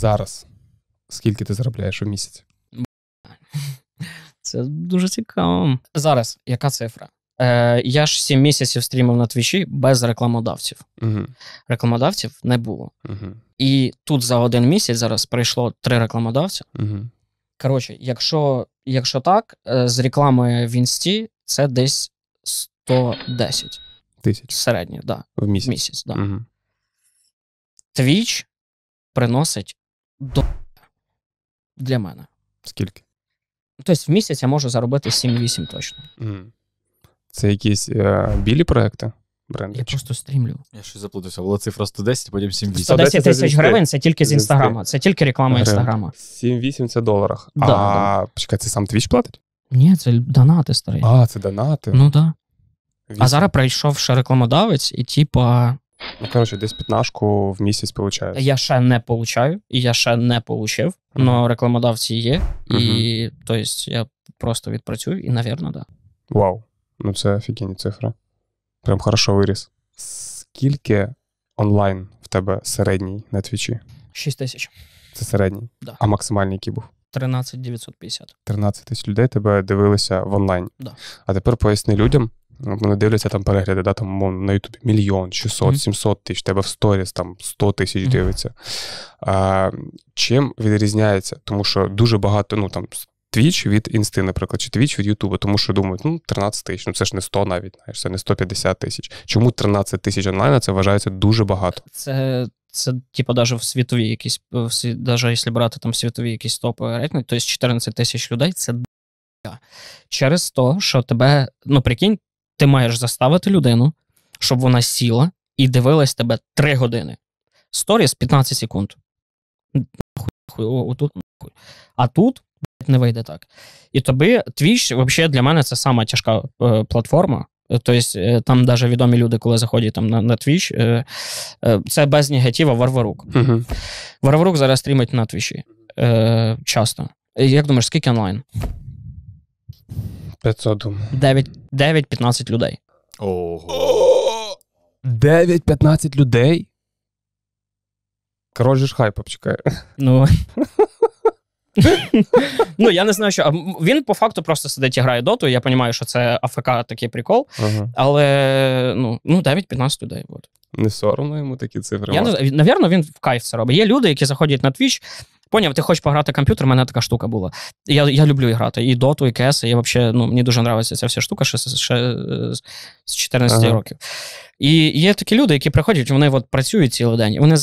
зараз скільки ти заробляєш у місяць? Це дуже цікаво. Зараз яка цифра? Е, Я ж сім місяців стрімив на твічі без рекламодавців. Угу. Рекламодавців не було. Угу. І тут за один місяць зараз прийшло три рекламодавці. Угу. Коротше, якщо якщо так, е, з реклами в інсті це десь 110 тисяч. Середньо, да. В місяць. В місяць да. Твіч приносить до для мене. Скільки? Тобто, в місяць я можу заробити 7-8 точно. Це якісь е- білі проекти? Бренди. Я просто стрімлю. Я щось заплутався. Була цифра 110, потім 7-8. 110 тисяч гривень це тільки з інстаграма, це тільки реклама інстаграма. 7-8 це в доларах. Да, а да. почекай, це сам твіч платить? Ні, це донати старий. А, це донати. Ну так. Да. А зараз прийшов ще рекламодавець, і типа Ну, коротше, десь п'ятнашку в місяць получаєш. Я ще не получаю, і я ще не получив, але рекламодавці є, і mm-hmm. тобто я просто відпрацюю, і, навірно, так. Да. Вау, ну це офігенні цифри. Прям хорошо виріс. Скільки онлайн в тебе середній на твічі? 6 тисяч. Це середній. Да. А максимальний який був? 13 950. 13 тисяч людей тебе дивилися в онлайн. Да. А тепер поясни людям, Ну, вони дивляться там перегляди, да, там на Ютубі мільйон, 600, 700 тисяч, тебе в сторіс там 100 тисяч дивиться. А, Чим відрізняється? Тому що дуже багато, ну там. Твіч від інсти, наприклад, чи твіч від Ютуба, тому що думають, ну 13 тисяч, ну це ж не 100 навіть, знаєш, це не 150 тисяч. Чому 13 тисяч онлайн це вважається дуже багато? Це це типу, навіть в світові якісь, навіть якщо брати там світові якісь топи рейтинг, то є 14 тисяч людей це Через те, що тебе, ну прикинь, ти маєш заставити людину, щоб вона сіла і дивилась тебе 3 години. Сторіс 15 секунд. А тут не вийде так. І тобі твіч, взагалі, для мене це сама тяжка е, платформа. Тобто, е, там навіть відомі люди, коли заходять там на на твіч, е, е, це без негатива Варварук. Угу. Варварук зараз стрімить на твічі е, часто. Як думаєш, скільки онлайн? 500, думаю. 9-15 людей. Ого. 9-15 людей? Король же ж хайп обчекає. Ну. Ну, я не знаю, що. Він по факту просто сидить і грає доту. Я розумію, що це АФК такий прикол. Ага. Але ну, 9-15 ну, людей. От. Не соромно йому такі цифри. Я не Навірно, він в кайф це робить. Є люди, які заходять на Twitch, Поняв, ти хочеш пограти комп'ютер, у мене така штука була. Я я люблю грати. І доту, і КС, і взагалі ну, мені дуже подобається ця вся штука ще, ще е, з 14 ага. років. І є такі люди, які приходять, вони от працюють цілий день, вони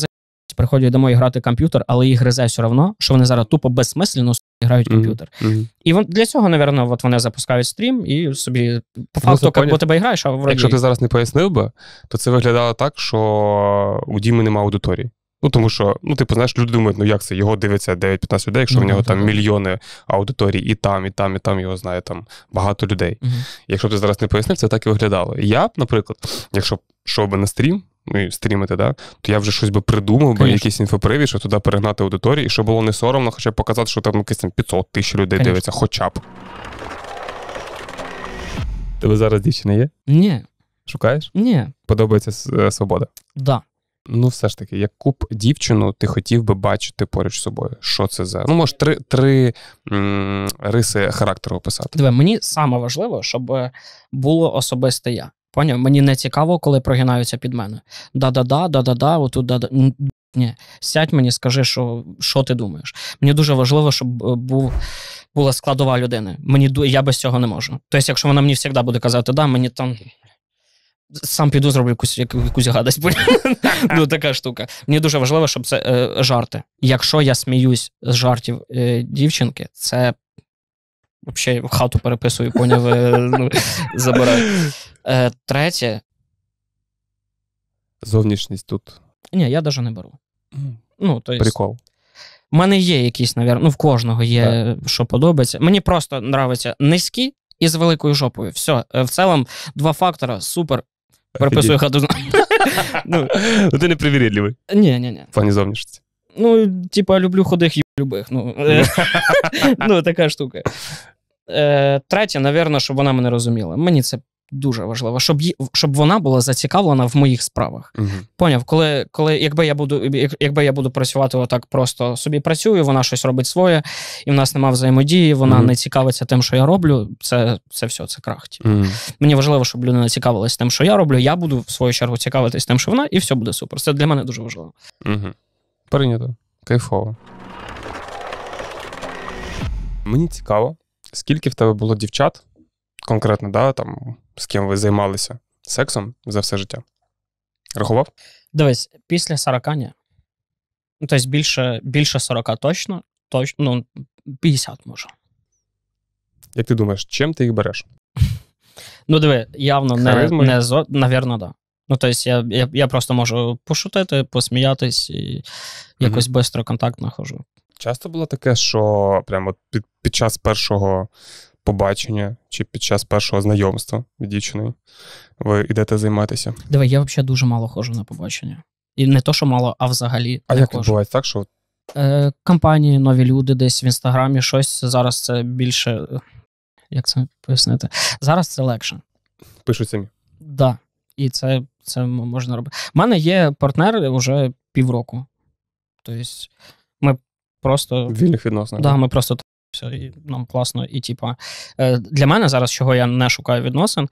приходять домой грати комп'ютер, але їх гризе все одно, що вони зараз тупо безсмислено грають комп'ютер. Mm-hmm. І вон, для цього, напевно, от вони запускають стрім і собі по факту, як бо тебе граєш, а вроді... Якщо ти зараз не пояснив би, то це виглядало так, що у Діми нема аудиторії. Ну, тому що, ну, типу, знаєш, люди думають, ну як це, його дивиться 9-15 людей, якщо ну, в нього так, ну, там так. мільйони аудиторій, і там, і там, і там його знає там багато людей. Угу. Якщо б ти зараз не пояснив, це так і виглядало. Я б, наприклад, якщо б йшов би на стрім, ну стрімити, да, то я вже щось би придумав, би, якийсь інфопривід, щоб туди перегнати аудиторію, і щоб було не соромно, хоча б показати, що там якісь там 500 тисяч людей Конечно. дивиться, хоча б. Тебе зараз дівчина є? Ні. Шукаєш? Ні. Подобається е, свобода? Да ну все ж таки, яку б дівчину ти хотів би бачити поруч з собою? Що це за ну може три три м- риси характеру описати? Диви, мені саме важливо, щоб е, було особисте я. Поняв? Мені не цікаво, коли прогинаються під мене. Да-да-да, да-да-да, отут да-да. Ні, сядь мені, скажи, що що ти думаєш. Мені дуже важливо, щоб е, був, була складова людини. Мені я без цього не можу. Тобто, якщо вона мені завжди буде казати, да, мені там Сам піду зроблю якусь якусь гадость. ну, така штука. Мені дуже важливо, щоб це е, жарти. Якщо я сміюсь з жартів е, дівчинки, це взагалі в хату переписую, поняв, е, ну, забираю. Е, третє. Зовнішність тут. Ні, я навіть не беру. Ну, то есть... Прикол. У мене є якісь, навірно, ну, в кожного є, yeah. що подобається. Мені просто нравиться низькі. І з великою жопою. Все, в цілому, два фактора супер. Прописую хату. *laughs* Ну, ну ти не привірідливий. Ні, ні, ні. В плані зовнішності. Ну, типа, люблю ходих і любих. Ну, *laughs* *laughs* ну така штука. Е, третє, навірно, щоб вона мене розуміла. Мені це дуже важливо, щоб ї, щоб вона була зацікавлена в моїх справах. Угу. Поняв, коли коли якби я буду якби я буду працювати отак, просто собі працюю, вона щось робить своє, і в нас немає взаємодії, вона угу. не цікавиться тим, що я роблю. Це це все, це крах. Угу. Мені важливо, щоб людина цікавилась тим, що я роблю. Я буду в свою чергу цікавитись тим, що вона, і все буде супер. Це для мене дуже важливо. Угу. Прийнято. Кайфово. Мені цікаво, скільки в тебе було дівчат конкретно, да, там з ким ви займалися сексом за все життя? Рахував? Дивись, після 40 ні. Ну, тобто більше більше 40 точно, точно, ну, 50 може. Як ти думаєш, чим ти їх береш? *laughs* Ну, диви, явно не не зо... Навірно, да. Ну, тобто, я я, я просто можу пошутити, посміятись і якось швидко mm-hmm. контакт нахожу. Часто було таке, що прямо під, під час першого побачення чи під час першого знайомства від дівчиною ви йдете займатися? Диви, я взагалі дуже мало ходжу на побачення. І не то, що мало, а взагалі. А не як ходжу. відбувається так, що Е, Компанії, нові люди десь в інстаграмі, щось зараз це більше. Як це пояснити? Зараз це легше. Пишуть самі. Так. Да. І це це можна робити. У мене є партнер вже півроку. Тобто, ми просто. В вільних відносинах. Да, ми просто все і нам класно. І типа е, для мене зараз, чого я не шукаю відносин.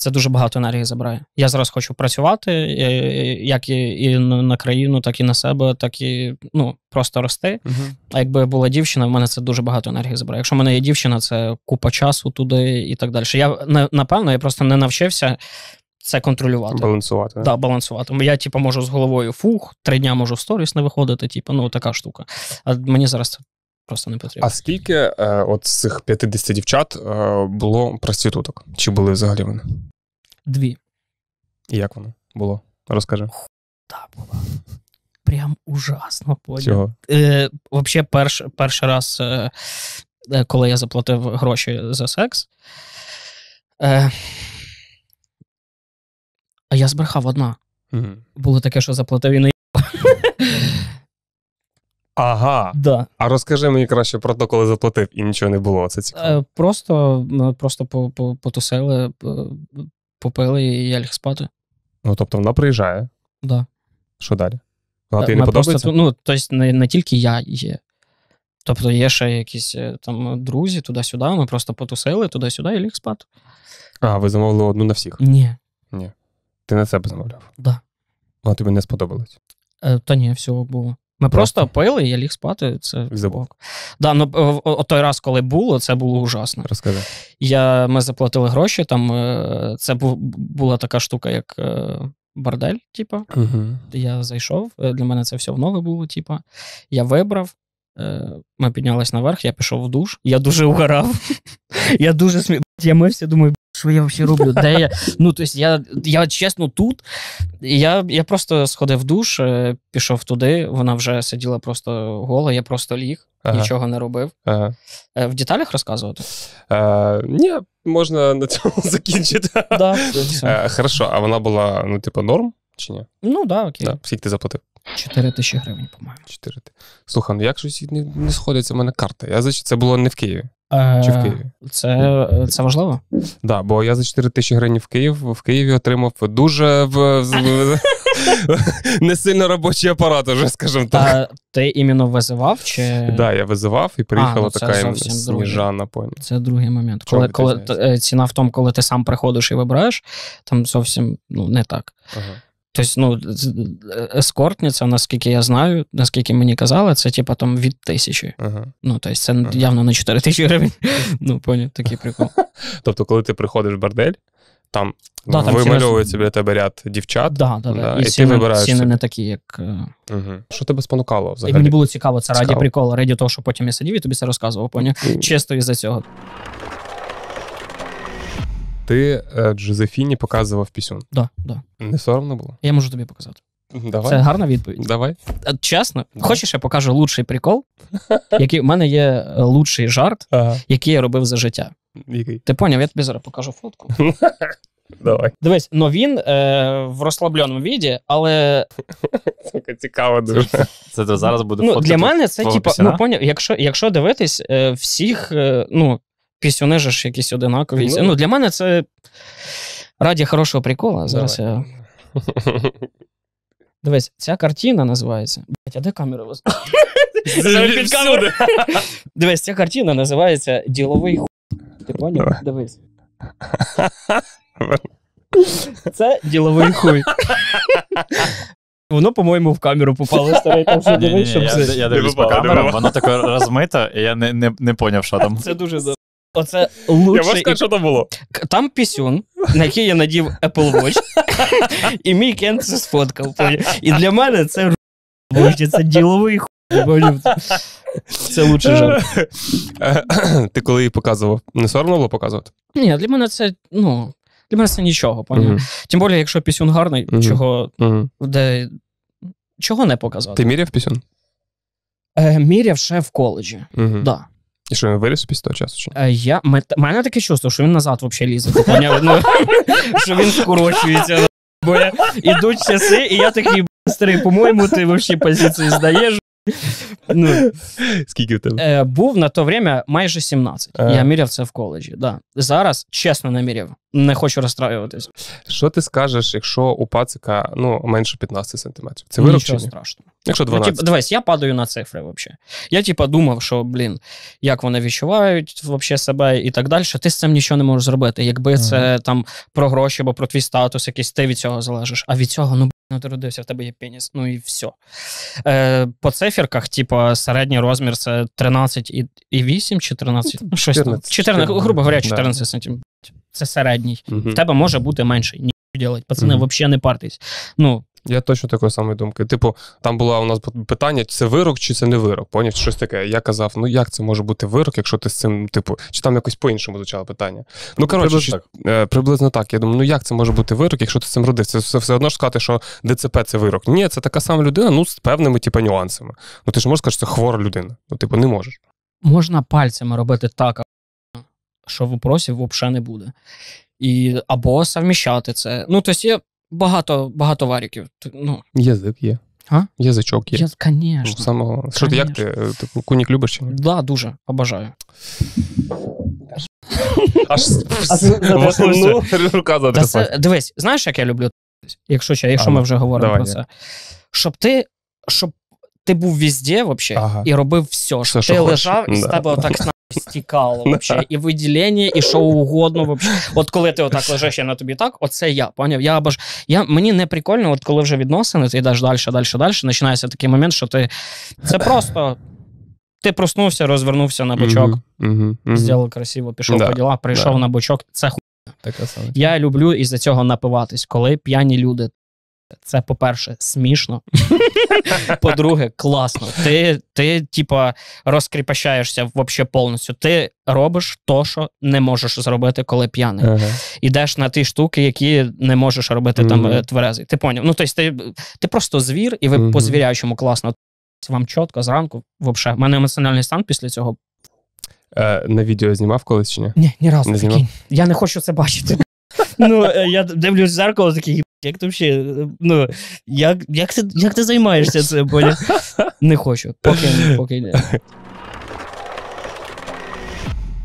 Це дуже багато енергії забирає. Я зараз хочу працювати е, як і на країну, так і на себе, так і ну просто рости. Uh-huh. А якби була дівчина, в мене це дуже багато енергії забирає. Якщо в мене є дівчина, це купа часу туди і так далі. Я напевно я просто не навчився це контролювати. Балансувати. Так, да, балансувати. Я, типу, можу з головою фух, три дня можу в сторіс не виходити. Типу, ну така штука. А мені зараз це просто не потрібно. А скільки е, от з цих 50 дівчат е, було проституток? Чи були взагалі вони? Дві. І як воно було? Розкажи. Та була. Прям ужасно поняв. Е, Взагалі, перш, перший раз, е, е, коли я заплатив гроші за секс. Е, А я збрехав одна. Угу. Було таке, що заплатив і не Ага. Да. А розкажи мені краще про те, коли заплатив і нічого не було. Це цікаво. Е, просто ми ну, просто потусили, е, попили і я ліг спати. Ну, тобто вона приїжджає. Да. Що далі? Вона ну, е, тобі не подобається? Просто, ну, тобто, не, не тільки я є. Тобто є ще якісь там друзі туди-сюди, ми просто потусили туди-сюди і ліг спати. А, ви замовили одну на всіх? Ні. Ні. Ти на себе замовляв? Так. Да. Вона ну, тобі не сподобалась? Е, Та ні, всього було. Ми просто, просто пили, я ліг спати. Це Забув. Да, ну е, о, о той раз, коли було, це було ужасно. Розкажи. Я, Ми заплатили гроші. Там е, це був, була така штука, як е, бордель. Типу. Угу. Я зайшов. Для мене це все в нове було. Типу. Я вибрав. Ми піднялись наверх, я пішов в душ. Я дуже угорав. *laughs* Я дуже смі... Я мився, думаю, що я взагалі роблю? Де я? Ну, тобто, я я чесно, тут я я просто сходив в душ, э, пішов туди, вона вже сиділа просто гола, я просто ліг, ага. нічого не робив. Ага. Е, в деталях розказувати? А, е, ні, можна на цьому *laughs* закінчити. Да, а, е, Хорошо, а вона була, ну, типу, норм чи ні? Ну, да, окей. Да. Скільки ти заплатив? 4 тисячі гривень, по-моєму. 4 Слухай, ну як щось не, не сходиться в мене карта. Я значить, це було не в Києві. Е, чи в Києві? Це це важливо? Так, да, бо я за 4 тисячі гривень в Київ в Києві отримав дуже в, в *laughs* не сильно робочий апарат, уже скажімо так. А ти іменно визивав? чи... Так, да, я визивав і приїхала а, ну, така сніжана поняв. Це другий момент. Коли коли е, ціна в тому, коли ти сам приходиш і вибираєш, там зовсім ну, не так. Ага. Тобто, ну, ескортниця, наскільки я знаю, наскільки мені казали, це типа там від тисячі. Ага. Ну, тобто, це ага. явно не 4 тисячі гривень. *laughs* Ну, поняв, такий прикол. Тобто, коли ти приходиш в бордель, там да, вимальовується біля тебе ряд дівчат, да, да, да. і, і ціни, ти вибираєш. ціни не такі, як. Угу. Що тебе спонукало взагалі? І мені було цікаво, це цікаво. раді приколу, раді того, що потім я сидів і тобі це розказував, поняв? Чисто із-за цього ти е, Джозефіні показував пісюн? Да, да. Не соромно було? Я можу тобі показати. Давай. Це гарна відповідь. Давай. Е, чесно, Давай. хочеш, я покажу лучший прикол, *laughs* який в мене є е, лучший жарт, ага. який я робив за життя. Який? Ти поняв, я тобі зараз покажу фотку. *laughs* Давай. Дивись, ну він е, в розслабленому віді, але. *laughs* Сука, цікаво дуже. Це то зараз буде Ну, Для мене це, типу, ну якщо якщо дивитись, е, всіх, е, ну, пісюнежі ж якісь одинакові. Ну, ну, для мене це раді хорошого прикола. Зараз давай. я. *laughs* Дивись, ця картина називається. Блять, де камера *laughs* у вас? *laughs* Дивись, ця картина називається Діловий хуй. Ти поняв? Дивись. Це діловий хуй. Воно, по-моєму, в камеру попало старий там все дивись, щоб Я дивлюсь типу, по камеру, воно таке розмите, і я не не, не поняв, що там. Це дуже Оце лучше. Я скажу, що там було. Там пісюн, на який я надів Apple Watch, *laughs* і мій Кент це сфоткав. І для мене це це діловий хуй. Це лучше жарт. *laughs* Ти коли її показував, не соромно було показувати? Ні, для мене це, ну, для мене це нічого, поняв. Тим більше, якщо пісюн гарний, чого де, чого не показати. Ти міряв пісюн? Е, міряв ще в коледжі. так. І що він виріс після того часу? Чи? Е, Я мет- мене таке чувство, що він назад взагалі лізе. Типу, ну, *laughs* що він скорочується. Ну, бо ідуть часи, і я такий «Б**, старий, по-моєму, ти взагалі позиції здаєш. Ну, Скільки в тебе? Е, Був на то время майже 17. А. Е. Я міряв це в коледжі. Да. Зараз чесно не міряв. Не хочу розстраюватися. Що ти скажеш, якщо у пацика ну, менше 15 сантиметрів? Це вирок Нічого чи ні? страшного. Якщо 12. Ну, типу, дивись, я падаю на цифри взагалі. Я типу, думав, що блін, як вони відчувають вообще себе і так далі. Ти з цим нічого не можеш зробити. Якби ага. це там про гроші або про твій статус, якийсь ти від цього залежиш. А від цього ну Ну, ти родився, в тебе є пеніс. Ну і все. Е, По циферках, типу, середній розмір це 13,8 чи 13, ну, ну, щось 14, 14, грубо говоря, 14 да. сантиметрів. Це середній. Угу. В тебе може бути менший. Ні, ділить. Пацани, угу. взагалі не партись. Ну, я точно такої самої думки. Типу, там було у нас питання, це вирок чи це не вирок. Поняв? Щось таке. Я казав, ну як це може бути вирок, якщо ти з цим, типу, чи там якось по-іншому звучало питання. Ну, ну коротше, приблизно, так. Е, приблизно так. Я думаю, ну як це може бути вирок, якщо ти з цим родився? Це все одно ж сказати, що ДЦП це вирок. Ні, це така сама людина, ну з певними, типу, нюансами. Ну ти ж можеш сказати, що це хвора людина. Ну, типу, не можеш. Можна пальцями робити так, що вопросів взагалі не буде. І Або совміщати це. Ну, тобто є багато багато варіків. Ну. Язик є. А? Язичок є. Я, Конечно. Ну, самого... Що ти як ти? Е, типу, кунік любиш чи ні? Да, дуже обожаю. Аж ну. *laughs* рука затряслася. Дивись, знаєш, як я люблю? Якщо якщо ми ну, вже говоримо про це, щоб ти щоб ти був везде вообще ага. і робив все. все що Ти лежав хочеш. і з тебе отак стікало вообще. і виділення, і що угодно. Вообще. От коли ти отак лежиш, я на тобі так, оце я. Поняв? Я або ж я мені не прикольно, от коли вже відносини, ти йдеш далі, далі, далі. Починається такий момент, що ти це просто. Ти проснувся, розвернувся на бочок, mm зробив красиво, пішов по діла, прийшов на бочок. Це хуйня. Я люблю із-за цього напиватись, коли п'яні люди це, по-перше, смішно. *laughs* По-друге, класно. Ти, ти, типа, розкріпощаєшся вообще повністю. Ти робиш то, що не можеш зробити, коли п'яний. Ага. Ідеш на ті штуки, які не можеш робити mm-hmm. тверезий. Ти поняв? Ну, тобто, ти ти просто звір, і ви mm по звірячому класно. Вам чітко зранку, вообще. У мене емоціональний стан після цього. Е, На відео знімав колись чи ні? Ні, ні разу. Не знімав? Я не хочу це бачити. Ну, е, я дивлюсь в зеркало, такий, як ти взагалі, е, ну, як як, ти як ти займаєшся цим? Боля? Не хочу, поки поки не.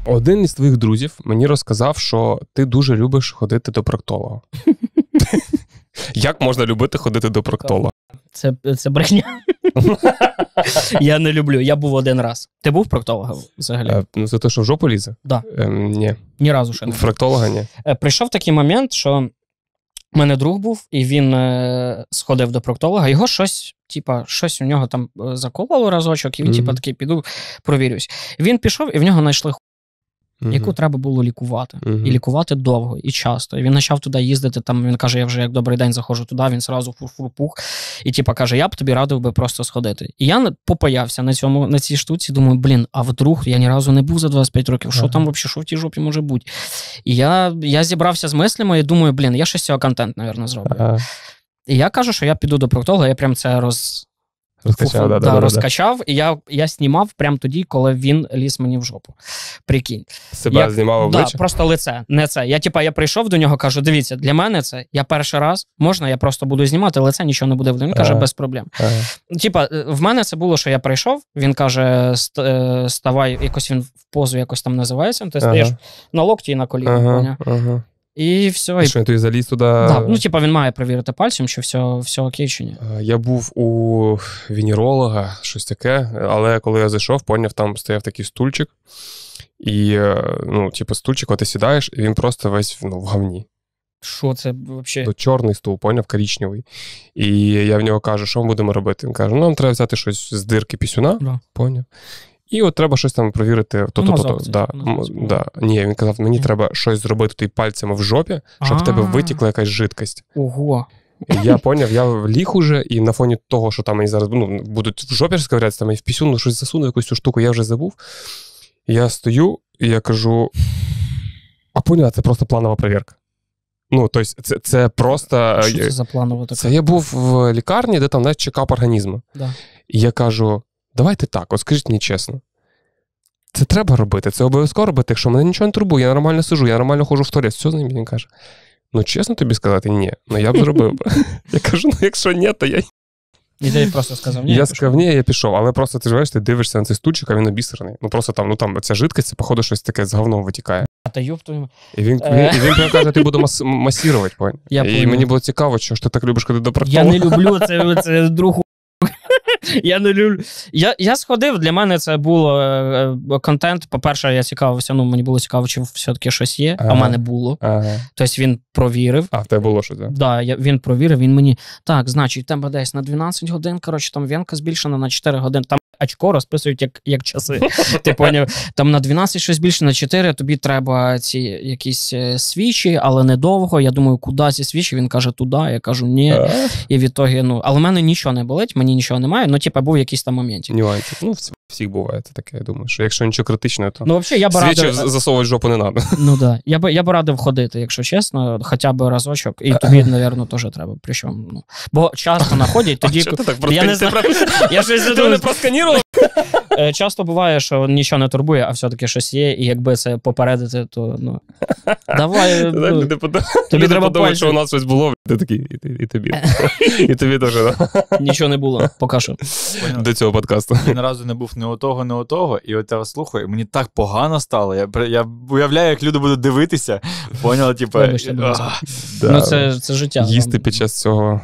Один із твоїх друзів мені розказав, що ти дуже любиш ходити до проктолога. *laughs* Як можна любити ходити до проктолога? Це це брехня. *laughs* Я не люблю. Я був один раз. Ти був проктологом взагалі? Е, ну, за те, що в жопу лізе? Да. Е, ні. Ні разу ще не. Ну, фрактолога, ні. Е, прийшов такий момент, що в мене друг був, і він сходив до проктолога, його щось, типа, щось у нього там закололо разочок, і він, типа, такий піду, провірюсь. Він пішов, і в нього знайшли Uh-huh. Яку треба було лікувати, uh-huh. і лікувати довго і часто. І він почав туди їздити. Там він каже: Я вже як добрий день заходжу туди. Він зразу фур-фур-пух. І типа каже: Я б тобі радив би просто сходити. І я попаявся на цьому на цій штуці. Думаю, блін, а вдруг я ні разу не був за 25 років. Що uh-huh. там взагалі, що в тій жопі може бути? І я я зібрався з мислями і думаю, блін, я щось цього контент, мабуть, зроблю. І я кажу, що я піду до проктолога, я прям це роз. Розкачав, да, да, розкачав, і я я знімав прямо тоді, коли він ліз мені в жопу. Прикинь. Себе я, знімав обличчя? Просто лице. не це. Я типа, я прийшов до нього, кажу: дивіться, для мене це я перший раз можна, я просто буду знімати, лице нічого не буде. в Він ага. каже, без проблем. Типа, е, в мене це було, що я прийшов. Він каже: е, ставай, якось він в позу якось там називається. Ти ага. стоїш на локті і на коліні. І все. і... Що, ти заліз туди? Да, ну, типа, він має перевірити пальцем, що все все окей чи ні. Е, я був у венеролога, щось таке, але коли я зайшов, поняв, там стояв такий стульчик. І, е, ну, типу, стульчик, от ти сідаєш, і він просто весь ну, в говні. Що це взагалі? То чорний стул, поняв, корічневий. І я в нього кажу, що ми будемо робити. Він каже, ну нам треба взяти щось з дирки пісюна, да. поняв. І от треба щось там провірити. то то то да, да. Ні, він казав, мені треба щось зробити ти типу, пальцями в жопі, щоб в тебе витікла якась жидкость. Ого. Я поняв, я ліг уже, і на фоні того, що там мені зараз ну, будуть в жопі сковирятися, там і в пісюну щось засуну, якусь цю штуку, я вже забув. Я стою і я кажу: а поняла, це просто планова перевірка. Ну, тобто, це це просто. Що е, Це за планова така? Це я був в лікарні, де там навіть чекап організму. Да. І я кажу: Давайте так, от скажіть мені чесно. Це треба робити, це обов'язково робити, якщо мене нічого не турбує, я нормально сижу, я нормально ходжу в туалет, все з ним він каже. Ну, чесно тобі сказати, ні, ну я б зробив. *laughs* Я кажу, ну якщо ні, то я. І ти просто сказав, ні. Я сказав, ні, я пішов, але просто ти живеш, ти дивишся на цей стульчик, а він обісерний. Ну просто там, ну там ця жидкість, це, походу, щось таке з говном витікає. А та йоп твою. І він е. і він прям каже, ти буду мас- масірувати, Я І понял. мені було цікаво, що ж ти так любиш, коли до Я не люблю *laughs* це, це другу *laughs* Я не люблю. Я я сходив, для мене це було е, е, контент. По-перше, я цікавився, ну мені було цікаво, чи все-таки щось є, ага. а в мене було. Ага. Тобто він провірив. А, те було щось, так? Да, я, він провірив, він мені так, значить, тебе десь на 12 годин, коротше, там вінка збільшена на 4 години. Там очко розписують як як часи. *laughs* Ти поняв? Там на 12 щось більше, на 4 тобі треба ці якісь е, свічі, але недовго. Я думаю, куди ці свічі? Він каже, туди. Я кажу, ні. І відтоді, ну, але в мене нічого не болить, мені нічого немає. Ну, типу, був якийсь там момент. Нюансів. Ну, всіх буває таке, я думаю, що якщо нічого критичного, то ну, взагалі, я б радив... засовувати жопу не треба. Ну да. Я б я б радив ходити, якщо чесно, хоча б разочок, і тобі, мабуть, *laughs* теж треба. Причому, ну. Бо часто находять, тоді. А, що ти так, я не знаю. я щось *laughs* ти не просканірував *laughs* Е, часто буває, що нічого не турбує, а все-таки щось є, і якби це попередити, то ну. Давай. *laughs* Ну, люди подумають, що у нас щось було, ти такий, і тобі. *laughs* І тобі теж. Нічого не було, поки що. До цього подкасту. Я ні разу не був не отого, не отого, і от я вас слухаю, мені так погано стало. Я уявляю, як люди будуть дивитися. Поняла, типу. Ну, це життя. Їсти під час цього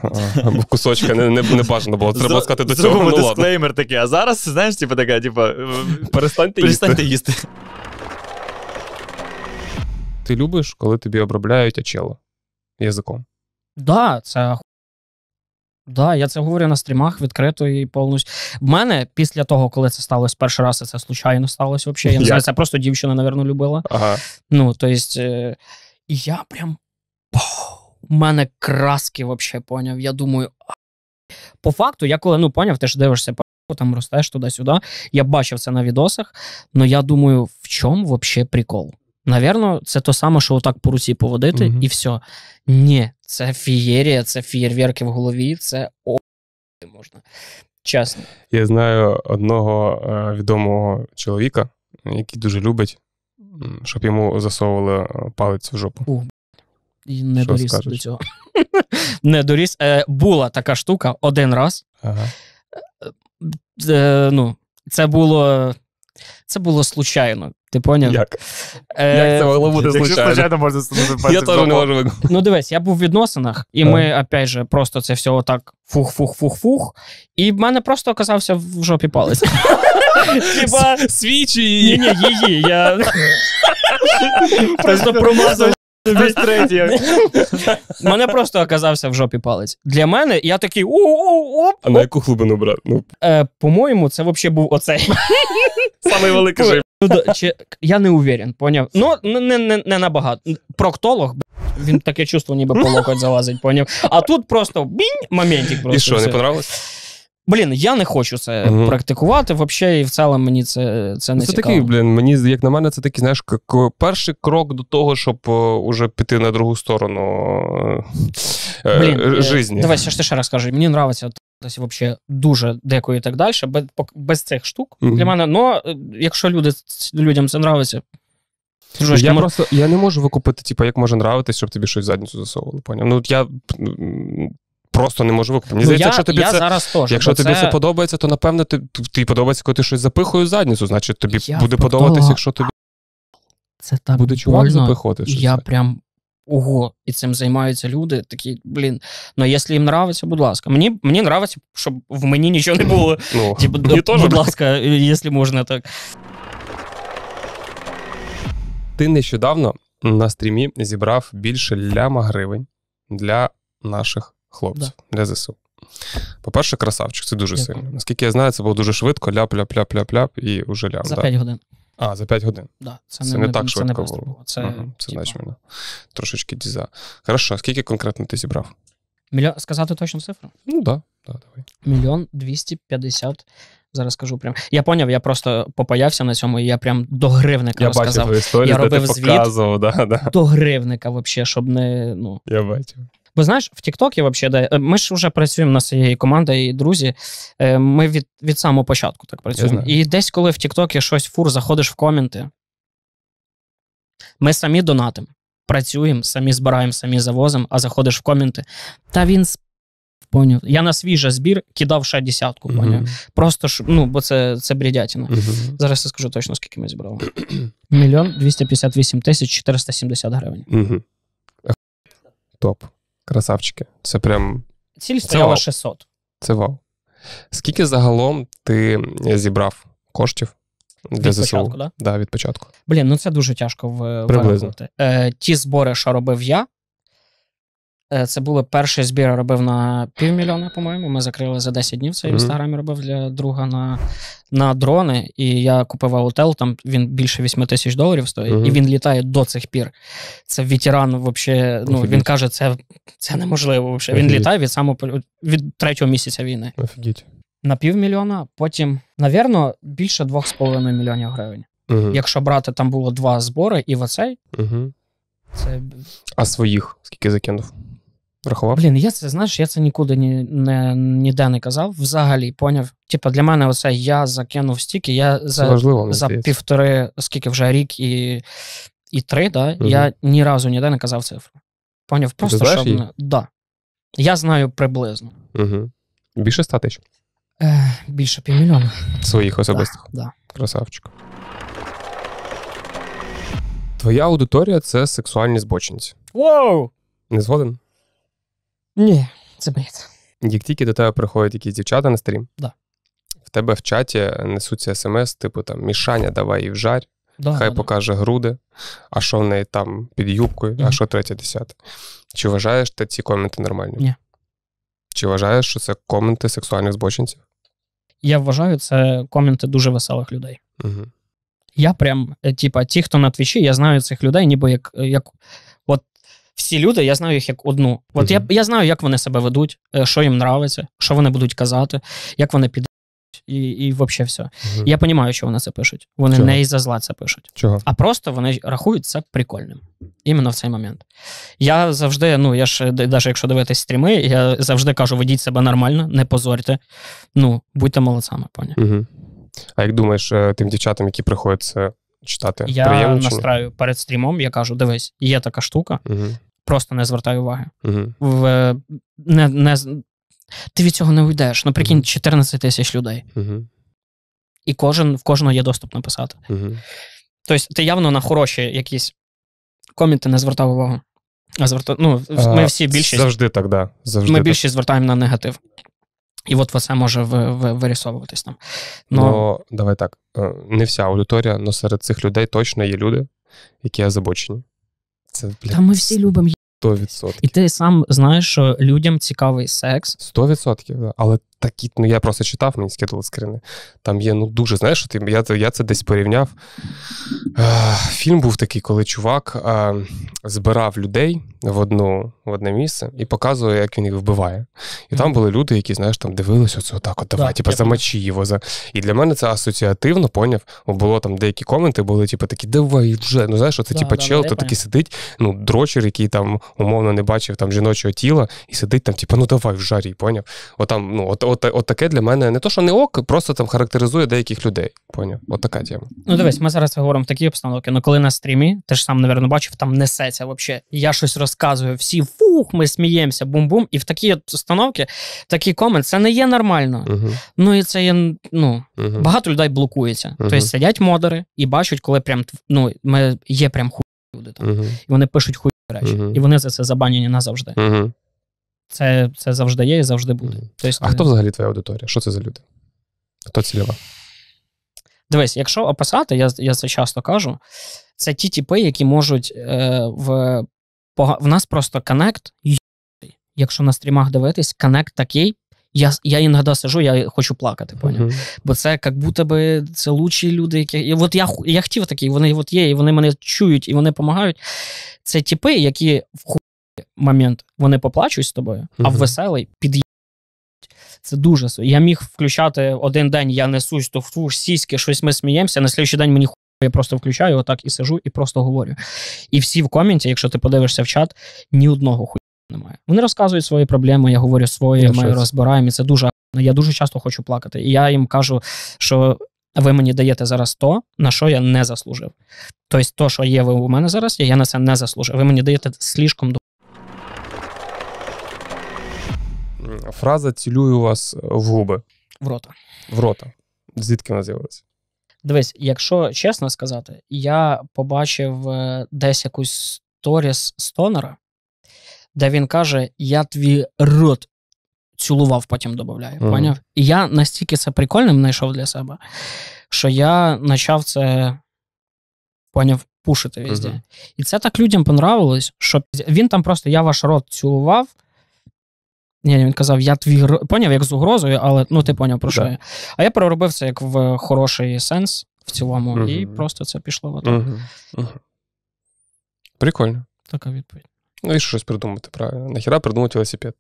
кусочка не бажано було. Треба сказати до цього. Ну, дисклеймер такий, а зараз, знаєш знаешь, типа такая, типа... Э, Перестань ти їсти. їсти. Ти любиш, коли тобі обробляють очело язиком? Да, це Да, я це говорю на стрімах відкрито і повністю. В мене після того, коли це сталося перший раз, і це случайно сталося взагалі. Я не знаю, це просто дівчина, напевно, любила. Ага. Ну, то е, і я прям. У мене краски взагалі поняв. Я думаю, по факту, я коли ну поняв, ти ж дивишся там ростеш туди-сюди. Я бачив це на відосах, але ну, я думаю, в чому взагалі прикол? Навірно, це то саме, що отак по руці поводити, угу. і все. Ні, це фієрія, це фієрверки в голові, це о можна. Чесно. Я знаю одного е, відомого чоловіка, який дуже любить, щоб йому засовували е, палець в жопу. У. І не Що доріс скажеш? до цього. *laughs* Не доріс. Е, була така штука один раз. Ага е, ну, це було Це було случайно. Ти поняв? Як Е, Як це могло бути Якщо случайно? можна станути Я теж не можу виконати. Ну, дивись, я був в відносинах, і Так. ми, опять же, просто це все отак фух-фух-фух-фух. І в мене просто оказався в жопі палець. Хіба Свічі ні-ні, її. Я *laughs* просто промазав Мене просто оказався в жопі палець. Для мене я такий оп. А на яку глибину брати? Ну. Е, По-моєму, це взагалі був оцей. Самий великий жив. Ну, я не уверен, поняв. Ну, не не, не набагато. Проктолог, він таке чувство, ніби по локоть залазить, поняв. А тут просто бінь моментик просто. І що, не понравилось? Блін, я не хочу це угу. практикувати. Взагалі, і в цілому мені це це не це цікаво. такий, блін. Мені як на мене, це такий, знаєш, як перший крок до того, щоб е, уже піти на другу сторону е, блін, е, житті. Давай ще ще раз кажу. Мені подобається вообще дуже декою і так далі, без, без цих штук угу. для мене. Ну якщо люди людям це подобається, Дружечки, я може... просто я не можу викупити, типу, як може нравитись, щоб тобі щось в задницю засовували. Поняв? Ну я просто не можу викупити. Мені ну, здається, якщо тобі я це зараз тож, якщо тобі це... це подобається, то напевне ти, тобі подобається, коли ти щось запихує в задницю, значить тобі я буде подобатися, якщо тобі це так буде чувак больно. запихувати. Щось я так. прям ого, і цим займаються люди. Такі, блін. Ну якщо їм нравиться, будь ласка. Мені мені нравиться, щоб в мені нічого не було. *laughs* Ну, типу, будь ласка, е, якщо можна так. Ти нещодавно на стрімі зібрав більше ляма гривень для наших хлопців для ЗСУ. По-перше, красавчик, це дуже Дякую. сильно. Наскільки я знаю, це було дуже швидко, ляп-ляп-ляп-ляп-ляп і уже ляп. За да. 5 годин. А, за 5 годин. Да, Це, це не, не так це швидко не було. Це угу, це типу... значно. Трошечки діза. Хорошо, скільки конкретно ти зібрав? Мільйон сказати точну цифру? Ну так. Да. да, Мільйон двісті п'ятдесят. Зараз скажу прям. Я поняв, я просто попаявся на цьому, і я прям до гривника я розказав. Бачив історію, я робив звіт да, да. до гривника, взагалі, щоб не. Ну... Я бачив. Бо знаєш, в Тіктокі вообще, да, е, ми ж вже працюємо на своєї команди і друзі. Е, ми від від самого початку так працюємо. І десь, коли в Тіктокі щось фур заходиш в коменти, ми самі донатимо, працюємо, самі збираємо, самі завозимо, а заходиш в коменти. Та він Поняв. Я на свій же збір кидав ще десятку. Поняв. Просто ж, ну, бо це це бредятіна. mm Зараз я скажу точно, скільки ми зібрали. Мільйон 258 тисяч 470 гривень. mm Топ. Красавчики. Це прям. Ціль стояла 600. Це вау. Скільки загалом ти зібрав коштів для ЗСУ? початку, да? Да, від початку. Блін, ну це дуже тяжко в... вирахувати. Е, Ті збори, що робив я, Е, це було перший збір робив на півмільйона, по-моєму. Ми закрили за 10 днів. Це mm-hmm. в інстаграмі робив для друга на на дрони. І я купив аутел, там він більше 8 тисяч доларів стоїть, mm-hmm. і він літає до цих пір. Це ветеран, взагалі. ну він каже, це це неможливо. Вообще. Він літає від самого від третього місяця війни. Офігіть. На півмільйона, потім, навірно, більше 2,5 мільйонів гривень. Mm-hmm. Якщо брати, там було два збори, і в оцей. Це... А своїх скільки закинув? Рахував. Блін, я це знаєш, я це нікуди ні, не, ніде не казав. Взагалі, поняв. Типа для мене, оце я закинув стільки. Я за важливо, за півтори, скільки вже рік і і три, да, угу. я ні разу ніде не казав цифру. Поняв, просто щоб її? Да. Я знаю приблизно. Угу. Більше ста тисяч? Е, більше півмільйона. Своїх особистих. Да, да. Красавчик. Твоя аудиторія це сексуальні збочинці. Воу! Не згоден? Ні, це бред. Як тільки до тебе приходять якісь дівчата на стрім, да. в тебе в чаті несуться смс, типу там мішаня, давай і вжарь, да, хай да, покаже груди, а що в неї там під юбкою, mm-hmm. а що третє десяте. Чи вважаєш ти ці коменти нормальні? Ні. Чи вважаєш, що це коменти сексуальних збочинців? Я вважаю, це коменти дуже веселих людей. Угу. Я прям, е, типа, ті, хто на твічі, я знаю цих людей, ніби як е, як всі люди, я знаю їх як одну. От mm-hmm. я я знаю, як вони себе ведуть, е, що їм нравиться, що вони будуть казати, як вони підуть, і і взагалі все. mm Я розумію, що вони це пишуть. Вони Чого? не із за зла це пишуть, Чого? а просто вони рахують це прикольним. Іменно в цей момент. Я завжди, ну я ж навіть е, якщо дивитись стріми, я завжди кажу: ведіть себе нормально, не позорте. Ну, будьте молодцями, пані. Угу. А як думаєш, е, тим дівчатам, які приходять це читати? Я приємно, настраю перед стрімом, я кажу: дивись, є така штука, угу просто не звертаю уваги. Угу. В, е, не, не, Ти від цього не уйдеш. Наприкінь, угу. 14 тисяч людей. Угу. І кожен, в кожного є доступ написати. Угу. Тобто, ти явно на хороші якісь коміти не звертав увагу. А зверта... ну, Ми всі більшість завжди так, да. завжди Ми більшість звертаємо на негатив. І от це може в, в, вирісовуватись там. Ну, но... Ну, давай так. Е, не вся аудиторія, але серед цих людей точно є люди, які озабочені. Це, блядь. Та ми всі любимо 100%. І ти сам знаєш, що людям цікавий секс. 100%, да. але такі, ну я просто читав, мені скидували скрини. Там є ну дуже, знаєш, ти, я я це десь порівняв. Е, фільм був такий, коли чувак е, збирав людей в одну, в одне місце і показує, як він їх вбиває. І mm-hmm. там були люди, які, знаєш, там дивилися оце отак, от давай, типа замочи його. За... І для мене це асоціативно, поняв. Було там деякі коменти, були, типу, такі, давай вже. Ну знаєш, оце типу, да, чел, ну, то такий сидить, ну, дрочер, який там умовно не бачив там жіночого тіла, і сидить там, типу, ну давай в жарі, поняв. Отам, ну, от от, от таке для мене не то, що не ок, просто там характеризує деяких людей. Поняв? От така тема. Ну дивись, ми зараз говоримо в такі обстановки. Ну коли на стрімі, ти ж сам, напевно, бачив, там несеться взагалі. Я щось розказую, всі фух, ми сміємося, бум-бум. І в такій обстановці такий комент, це не є нормально. uh Ну і це є ну uh багато людей блокується. uh Тобто сидять модери і бачать, коли прям ну ми є прям хуй люди там. І вони пишуть хуй речі, і вони за це забанені назавжди. Це це завжди є і завжди буде. Mm. Тобто, а хто взагалі твоя аудиторія? Що це за люди? Хто цільова? Дивись, якщо описати, я я це часто кажу, це ті тіпи, які можуть е, в в нас просто коннект. Якщо на стрімах дивитись, коннект такий. Я я іноді сижу, я хочу плакати, поняв? Uh-huh. Бо це як будто би це лучші люди, які. І от я я хотів такий, вони от є, і вони мене чують, і вони допомагають. Це тіпи, які в момент. Вони поплачуть з тобою, uh-huh. а веселий під'їдь. Це дуже. Я міг включати один день, я несусь, то фу, сіськи, щось ми сміємося. На слідчий день мені ху... я просто включаю, отак і сижу, і просто говорю. І всі в коменті, якщо ти подивишся в чат, ні одного хуя немає. Вони розказують свої проблеми, я говорю своє, я ми щось. розбираємо. і Це дуже я дуже часто хочу плакати. І я їм кажу, що ви мені даєте зараз то, на що я не заслужив. Тобто, то, що є ви у мене зараз, я на це не заслужив. Ви мені даєте слишком фраза цілюю вас в губи. В рота. В рота. Звідки вона з'явилася? Дивись, якщо чесно сказати, я побачив е, десь якусь сторіс Стонера, де він каже: Я твій рот цілував, потім додаю. Mm-hmm. І я настільки це прикольним знайшов для себе, що я почав це поняв пушити везде. Mm-hmm. І це так людям понравилось, що він там просто я ваш рот цілував. Ні, він казав, я твій гро... поняв як з угрозою, але ну ти поняв про що я. А я переробив це як в хороший сенс в цілому, угу. і просто це пішло в ото. Угу. Угу. Прикольно. Така відповідь. Ну, і щось придумати, правильно. Нахіра придумати велосипед?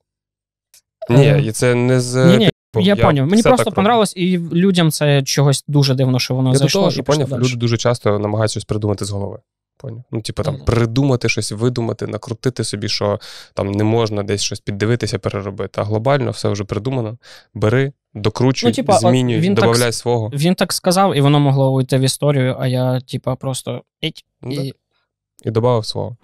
Е, ні, ну, і це не з. Ні, ні. Типу, я, я поняв. Мені просто понравилось, і людям це чогось дуже дивно, що воно я зайшло. До поняв, люди дуже часто намагаються щось придумати з голови. Поняв? Ну, типу, там придумати щось, видумати, накрутити собі, що там не можна десь щось піддивитися, переробити. А глобально все вже придумано. Бери, докручуй, ну, типу, змінюй, він додай так, свого. Він так сказав, і воно могло уйти в історію, а я, типа, просто іть ну, і І додав свого.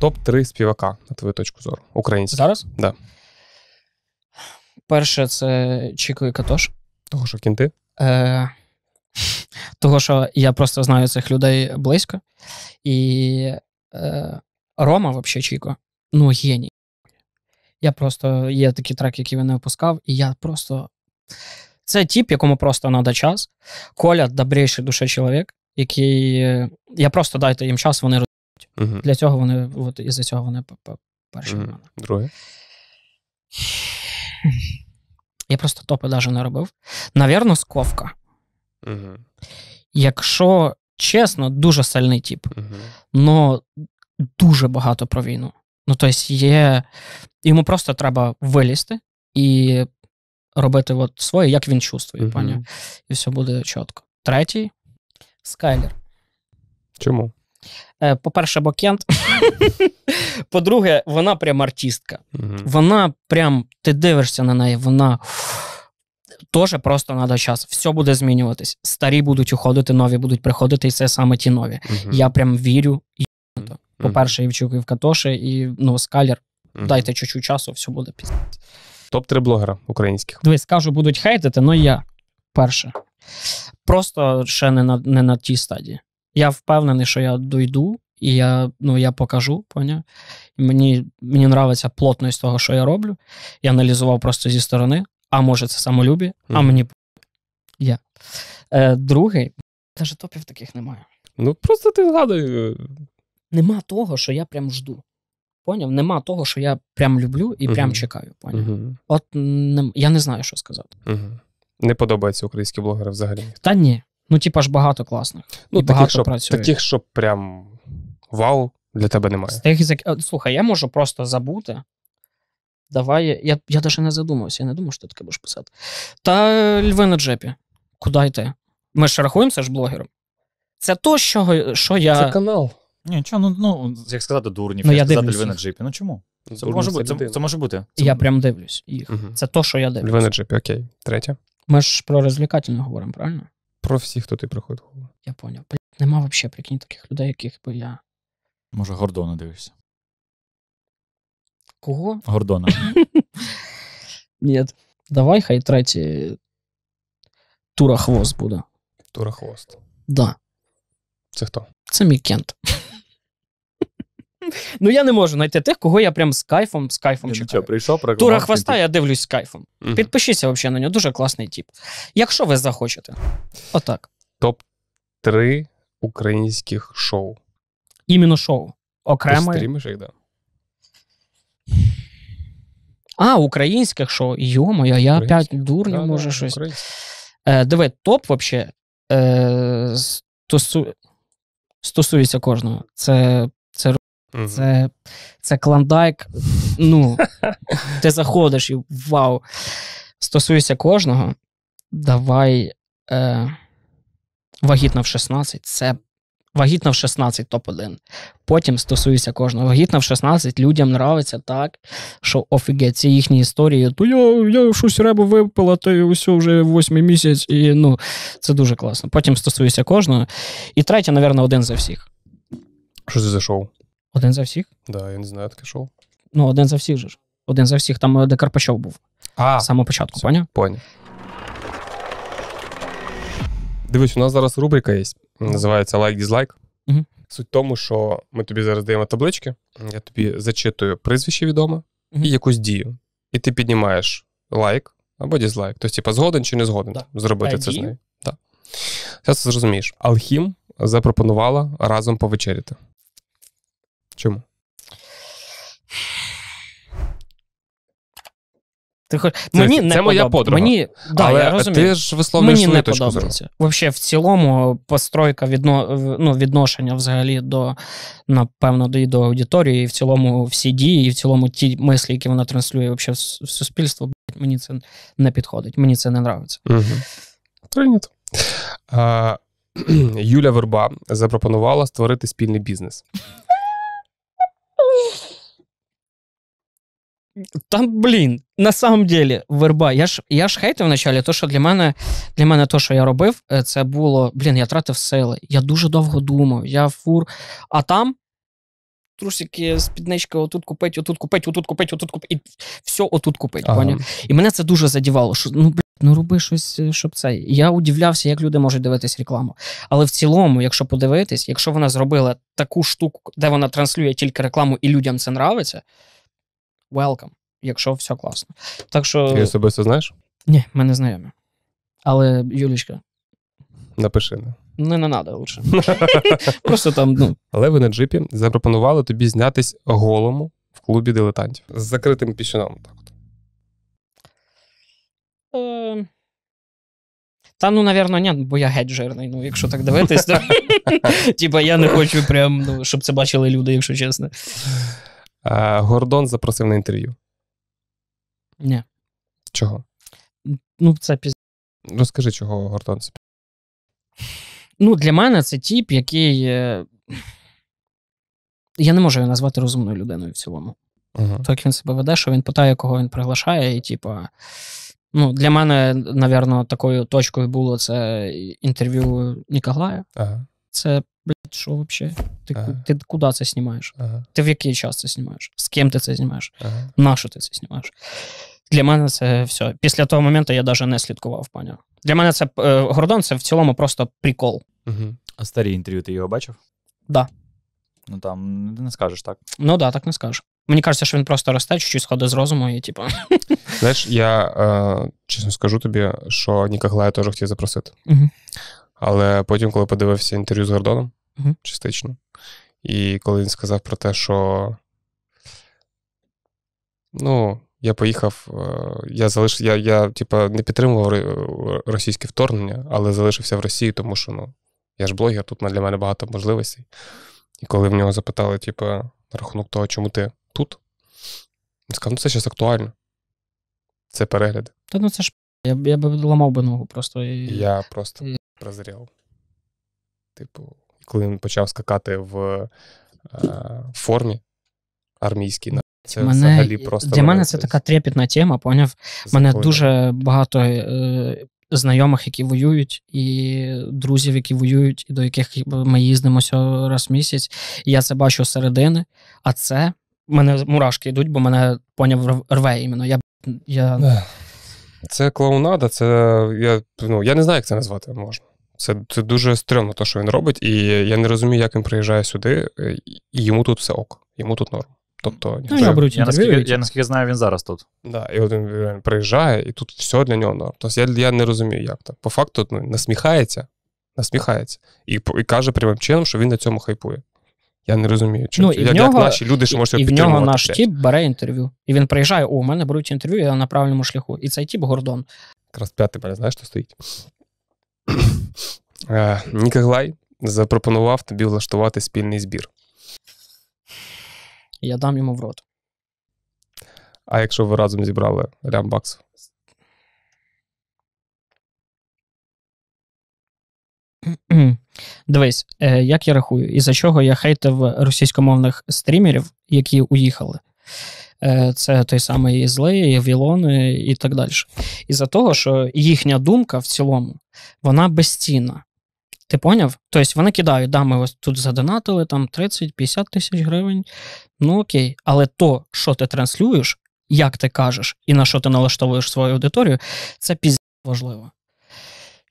Топ-3 співака, на твою точку зору. Українські. Зараз? Да. Перше, це Чіко і Катош. Того, що кінти? Е... Того, що я просто знаю цих людей близько. І е, Рома, взагалі, Чіко, ну, геній. Я просто є такі треки, які він не випускав, і я просто. Це тіп, якому просто треба час. Коля добріший душе чоловік, який. Я просто дайте їм час, вони розуміють. Угу. Для цього вони, от із за цього вони перші. Угу. Друге. Я просто топи навіть не робив. Навірно, сковка. Якщо чесно, дуже сильний тип, угу. но дуже багато про війну. Ну, тобто, є. Йому просто треба вилізти і робити от своє, як він чувствує, пані. І все буде чітко. Третій скайлер. Чому? Е, по-перше, бо Кент. *laughs* По-друге, вона прям артистка. Угу. Вона прям, ти дивишся на неї, вона Тоже просто треба час. Все буде змінюватись. Старі будуть уходити, нові будуть приходити, і це саме ті нові. Uh-huh. Я прям вірю. Uh-huh. По-перше, Євчук і в Катоші, і ну, скалер. Uh-huh. Дайте чуть-чуть часу, все буде пізно. Топ-3 блогера українських. Дивись, скажу, будуть хейтити, але ну, я перше. Просто ще не на не на тій стадії. Я впевнений, що я дойду, і я ну, я покажу. Поняв? Мені мені нравиться плотність того, що я роблю. Я аналізував просто зі сторони. А може, це самолюбі, mm. а мені я. Е, Другий, навіть топів таких немає. Ну, просто ти згадуй. Е, Нема того, що я прям жду. Поняв? Нема того, що я прям люблю і uh-huh. прям чекаю. Поняв? Uh-huh. От не, я не знаю, що сказати. Uh-huh. Не подобаються українські блогери взагалі. Та ні. Ну, типа ж багато класних. Ну, і таких, багато що, працює. Таких, що прям вау, для тебе немає. Слухай, я можу просто забути давай. Я я навіть не задумався, я не думав, що ти таке будеш писати. Та э, льви на джепі. Куди йти? Ми ж рахуємося ж блогером. Це то, що що я. Це канал. Ні, чого, ну, ну, як сказати, дурнів, ну, як сказати льви на джепі. Ну чому? Це Дурні може бути. Це, це, може бути. Це... Я прям дивлюсь їх. Угу. Це то, що я дивлюсь. Льви на джепі, окей. Третє. Ми ж про розвлекательне говоримо, правильно? Про всіх, хто ти приходить. Я поняв. Нема взагалі, прикинь, таких людей, яких би я. Може, Гордона дивишся. Кого? Гордона. *laughs* Ні. Давай, хай третій турахвост буде. Турахвост. Да. Це хто? Це мій кент. *laughs* Ну, я не можу знайти тих, кого я прям з кайфом, з кайфом я чекаю. Прийшов, Тура хвоста, я дивлюсь з кайфом. Угу. Підпишіться взагалі на нього, дуже класний тіп. Якщо ви захочете. Отак. Топ-3 українських шоу. Іменно шоу. Окремо. Ти стрімиш їх, да. А, українських, що? Йо-моє, я п'ять дурнів, да, може, да, щось. Е, Диви, топ вообще е, стосу... стосується кожного. Це це, угу. це, це клондайк. Ну, *laughs* ти заходиш і вау. Стосується кожного. Давай. Е, Вагітна в 16, це Вагітна в 16 топ-1. Потім стосується кожного. Вагітна в 16 людям нравиться так, що офігеть, ці їхні історії, то я я щось ребу випила, то й вже восьмий місяць, і ну, це дуже класно. Потім стосується кожного. І третє, напевно, один за всіх. Що це за шоу? Один за всіх? Так, да, я не знаю, таке шоу. Ну, один за всіх же ж. Один за всіх, там е, де Карпачов був. А, З самого початку, поняв? Поняв. Дивись, у нас зараз рубрика є називається лайк-дізлайк. Угу. Суть в тому, що ми тобі зараз даємо таблички, я тобі зачитую прізвище відоме угу. і якусь дію. І ти піднімаєш лайк або дізлайк. Тобто, типу, згоден чи не згоден да. зробити а це дій? з нею. Так. Зараз зрозумієш. Алхім запропонувала разом повечеряти. Чому? Ти хоч мені це, не це моя подруга. Мені да, Але я розумію. ти ж висловлюєш мені свою точку зору. Вообще, в цілому, постройка відно, ну, відношення взагалі до напевно до, до аудиторії, і в цілому всі дії, і в цілому ті мислі, які вона транслює в суспільство. Блядь, мені це не підходить, мені це не подобається. Угу. *clears throat* Юля Верба запропонувала створити спільний бізнес. Там, блін, на самом ділі, верба. Я ж я ж хейтив вначалі, то що для мене для мене то, що я робив, е, це було, блін, я тратив сили. Я дуже довго думав, я фур. А там трусики, спідничка, отут купить, отут купить, отут купить, отут купить, і все отут купить. Ага. І мене це дуже задівало. що ну, Ну, роби щось, е, щоб це. Я удивлявся, як люди можуть дивитись рекламу. Але в цілому, якщо подивитись, якщо вона зробила таку штуку, де вона транслює тільки рекламу, і людям це нравиться, welcome, якщо все класно. Так що... Ти особисто знаєш? Ні, ми не знайомі. Але Юлічка. Напиши. Не не надо лучше. *laughs* *laughs* Просто там, ну. Але ви на джипі запропонували тобі знятись голому в клубі дилетантів з закритим піщаном. Так ем. Та ну, навірно, ні, бо я геть жирний, ну, якщо так дивитись, то *laughs* типа я не хочу прям, ну, щоб це бачили люди, якщо чесно. Е, Гордон запросив на інтерв'ю. Ні. Чого? Ну, це піз... Розкажи, чого Гордон це Ну, для мене це тіп, який. Е, я не можу його назвати розумною людиною в цілому. uh Так він себе веде, що він питає, кого він приглашає, і типа. Ну, Для мене, напевно, такою точкою було це інтерв'ю Ніка Ага. Це, блядь, що вообще? Ти ага. ти куди це знімаєш? Ага. Ти в який час це знімаєш? З ким ти це знімаєш? Ага. На що ти це знімаєш? Для мене це все. Після того моменту я навіть не слідкував, паня. Для мене це е, Гордон це в цілому просто прикол. Угу. А старі інтерв'ю ти його бачив? Так. Да. Ну там не скажеш, так? Ну так, да, так не скажеш. Мені кажеться, що він просто росте, чуть-чуть сходить з розуму і типу. Знаєш, я е, чесно скажу тобі, що Ніка Глая теж хотів запросити. Угу. Але потім, коли подивився інтерв'ю з Гордоном, угу. частично, і коли він сказав про те, що ну, я поїхав, е, я залиш, я, я типа, не підтримував російське вторгнення, але залишився в Росії, тому що ну, я ж блогер, тут для мене багато можливостей. І коли в нього запитали, типа, на рахунок того, чому ти тут, він сказав, ну це зараз актуально. Це перегляд. Та ну це ж я я б ламав би ногу просто. І... Я просто. І прозрів. Типу, коли він почав скакати в е, формі армійській, це мене, взагалі просто. Для мене це така трепітна тема, поняв. У мене дуже багато е, знайомих, які воюють, і друзів, які воюють, і до яких е, ми їздимося раз в місяць. І я це бачу середини, а це мене мурашки йдуть, бо мене поняв рве іменно. Я, я... Це клоунада, це я ну, я не знаю, як це назвати можна. Це це дуже стрьомно, те, що він робить, і я не розумію, як він приїжджає сюди, е, і йому тут все ок, йому тут норм. Тобто ну, ніхто... ну, я, беру, я, наскільки, я наскільки знаю, він зараз тут. Да, І от він приїжджає, і тут все для нього норм. Тобто я я не розумію, як так. По факту ну, насміхається, насміхається і і каже прямим чином, що він на цьому хайпує. Я не розумію, чому ну, як, як наші люди ж можуть. І в нього наш тіп бере інтерв'ю. І він приїжджає, у мене беруть інтерв'ю, я на правильному шляху. І цей тіп Гордон. Якраз п'ятий мене, знаєш, що стоїть. Е, Нікеглай запропонував тобі влаштувати спільний збір. Я дам йому в рот. А якщо ви разом зібрали лямбаксу? *clears throat* Дивись, е, як я рахую, і за чого я хейтив російськомовних стрімерів, які уїхали. Е, це той самий Ізлей, Вілони і так далі. І за того, що їхня думка в цілому, вона безцінна. Ти поняв? Тобто вони кидають, да, ми ось тут задонатили там 30-50 тисяч гривень. Ну окей, але то, що ти транслюєш, як ти кажеш, і на що ти налаштовуєш свою аудиторію, це пізніше важливо.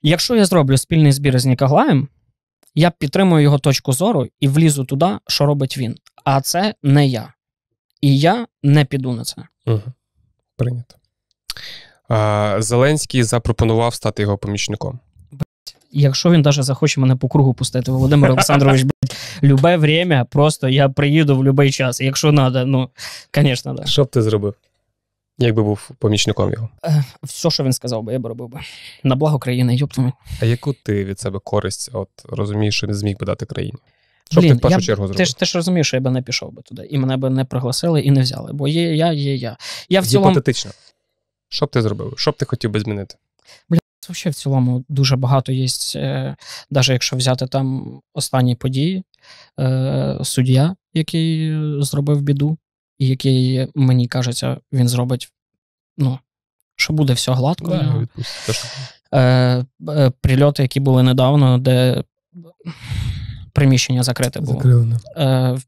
Якщо я зроблю спільний збір з Нікаглаєм, я підтримую його точку зору і влізу туди, що робить він. А це не я. І я не піду на це. Угу. Прийнято. А, Зеленський запропонував стати його помічником. Якщо він навіть захоче мене по кругу пустити, Володимир Олександрович, блядь, любе время, просто я приїду в будь-який час. Якщо треба, ну, звісно, да. Що б ти зробив? Якби був помічником його? Е, Все, що він сказав, би, я б робив би. На благо країни, йоптами. А яку ти від себе користь от розумієш, що не зміг би дати країні? Що б ти в першу я, чергу зробив? Ти ж ти ж розумієш, що я би не пішов би туди, і мене би не пригласили і не взяли. Бо є я, є я. Я в цілому... Гіпотетично. Що б ти зробив? Що б ти хотів би змінити? Бля, взагалі в цілому дуже багато є, навіть е, якщо взяти там останні події, е, суддя, який е, зробив біду, і який, мені кажеться, він зробить, ну, що буде все гладко. Да, Е, е, Прильоти, які були недавно, де приміщення закрите було. Закрили, е,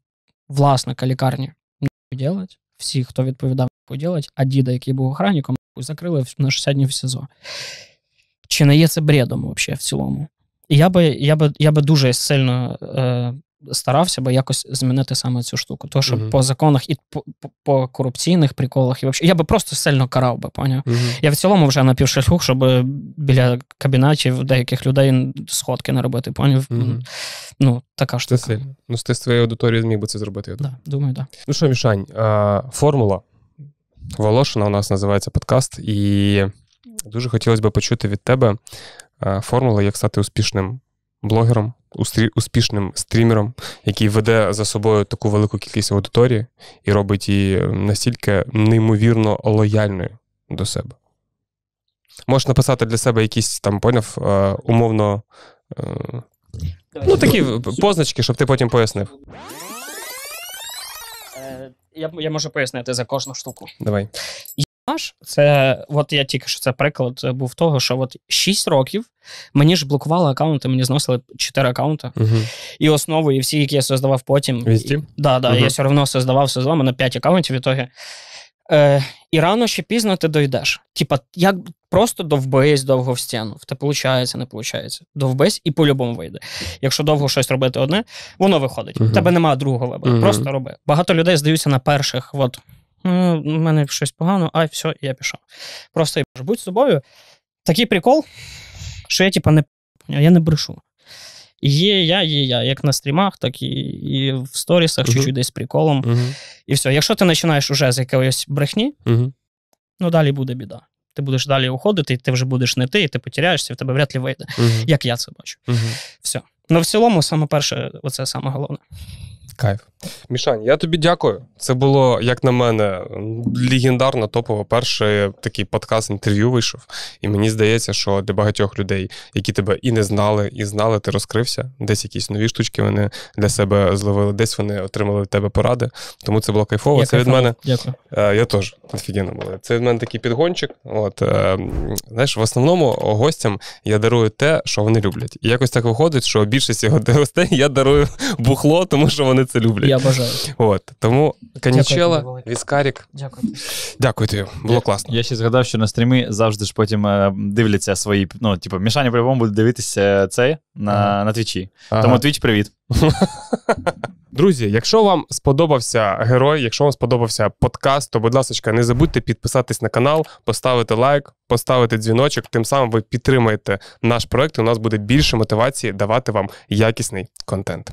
Власника лікарні не Всі, хто відповідав, не а діда, який був охранником, закрили на 60 днів в СІЗО. Чи не є це бредом взагалі в цілому? І я би я би, я би дуже сильно е, старався би якось змінити саме цю штуку. Тому що uh-huh. по законах і по, по, корупційних приколах, і взагалі. я би просто сильно карав би, поняв? Uh-huh. Я в цілому вже на щоб біля кабінетів деяких людей сходки не робити, поняв? Uh-huh. Ну, така штука. Це сильно. Ну, ти з твоєю аудиторією зміг би це зробити, я думаю. Да, думаю, так. Да. Ну що, Мішань, а, формула Волошина у нас називається подкаст, і дуже хотілося б почути від тебе формулу, як стати успішним блогером успішним стрімером, який веде за собою таку велику кількість аудиторії і робить її настільки неймовірно лояльною до себе. Можеш написати для себе якісь там поняв, е, умовно. Е, ну, такі позначки, щоб ти потім пояснив. Е, я я можу пояснити за кожну штуку. Давай. Це, от я тільки що це приклад е, був того, що от 6 років мені ж блокували аккаунти, мені зносили 4 аккаунти. Угу. І основу, і всі, які я создавав потім. Вісті? Да, да, угу. Я все одно создавав, создавав, мене 5 аккаунтів. Ітоги. Е, І рано чи пізно ти дойдеш. Типа, як просто довбись довго в стіну. те виходить, не виходить. Довбись і по-любому вийде. Якщо довго щось робити одне, воно виходить. У угу. тебе немає другого вибору. Просто роби. Багато людей здаються на перших. от ну, в мене щось погано, а все, я пішов. Просто будь з собою. Такий прикол, що я, типа, не я не брешу. Є я, є я, як на стрімах, так і і в сторісах, uh-huh. чуть-чуть десь приколом. Uh-huh. І все. Якщо ти починаєш уже з якоїсь брехні, uh-huh. ну далі буде біда. Ти будеш далі уходити, і ти вже будеш не ти, і ти потеряєшся, і в тебе вряд ли вийде. Як я це бачу. Все. Ну в цілому, саме перше, оце саме головне. Кайф. Мішань, я тобі дякую. Це було, як на мене, легендарно топово. Перший такий подкаст-інтерв'ю вийшов. І мені здається, що для багатьох людей, які тебе і не знали, і знали, ти розкрився. Десь якісь нові штучки вони для себе зловили, десь вони отримали від тебе поради. Тому це було кайфово. Я це кайфово. від мене. Дякую. Е, я теж офігенно було. Це від мене такий підгончик. От е, знаєш, в основному гостям я дарую те, що вони люблять. І якось так виходить, що більшість його *laughs* гостей я дарую бухло, тому що вони це люблять. Я бажаю. От тому канічела, віскарік. Дякую. Дякую тобі. Було класно. Я ще згадав, що на стрімі завжди ж потім е, дивляться свої. Ну, типу, Мішаня по-любому буде дивитися цей на ага. на твічі. Ага. Тому твіч, привіт. *laughs* Друзі, якщо вам сподобався герой, якщо вам сподобався подкаст, то, будь ласка, не забудьте підписатись на канал, поставити лайк, поставити дзвіночок. Тим самим ви підтримаєте наш проект. І у нас буде більше мотивації давати вам якісний контент.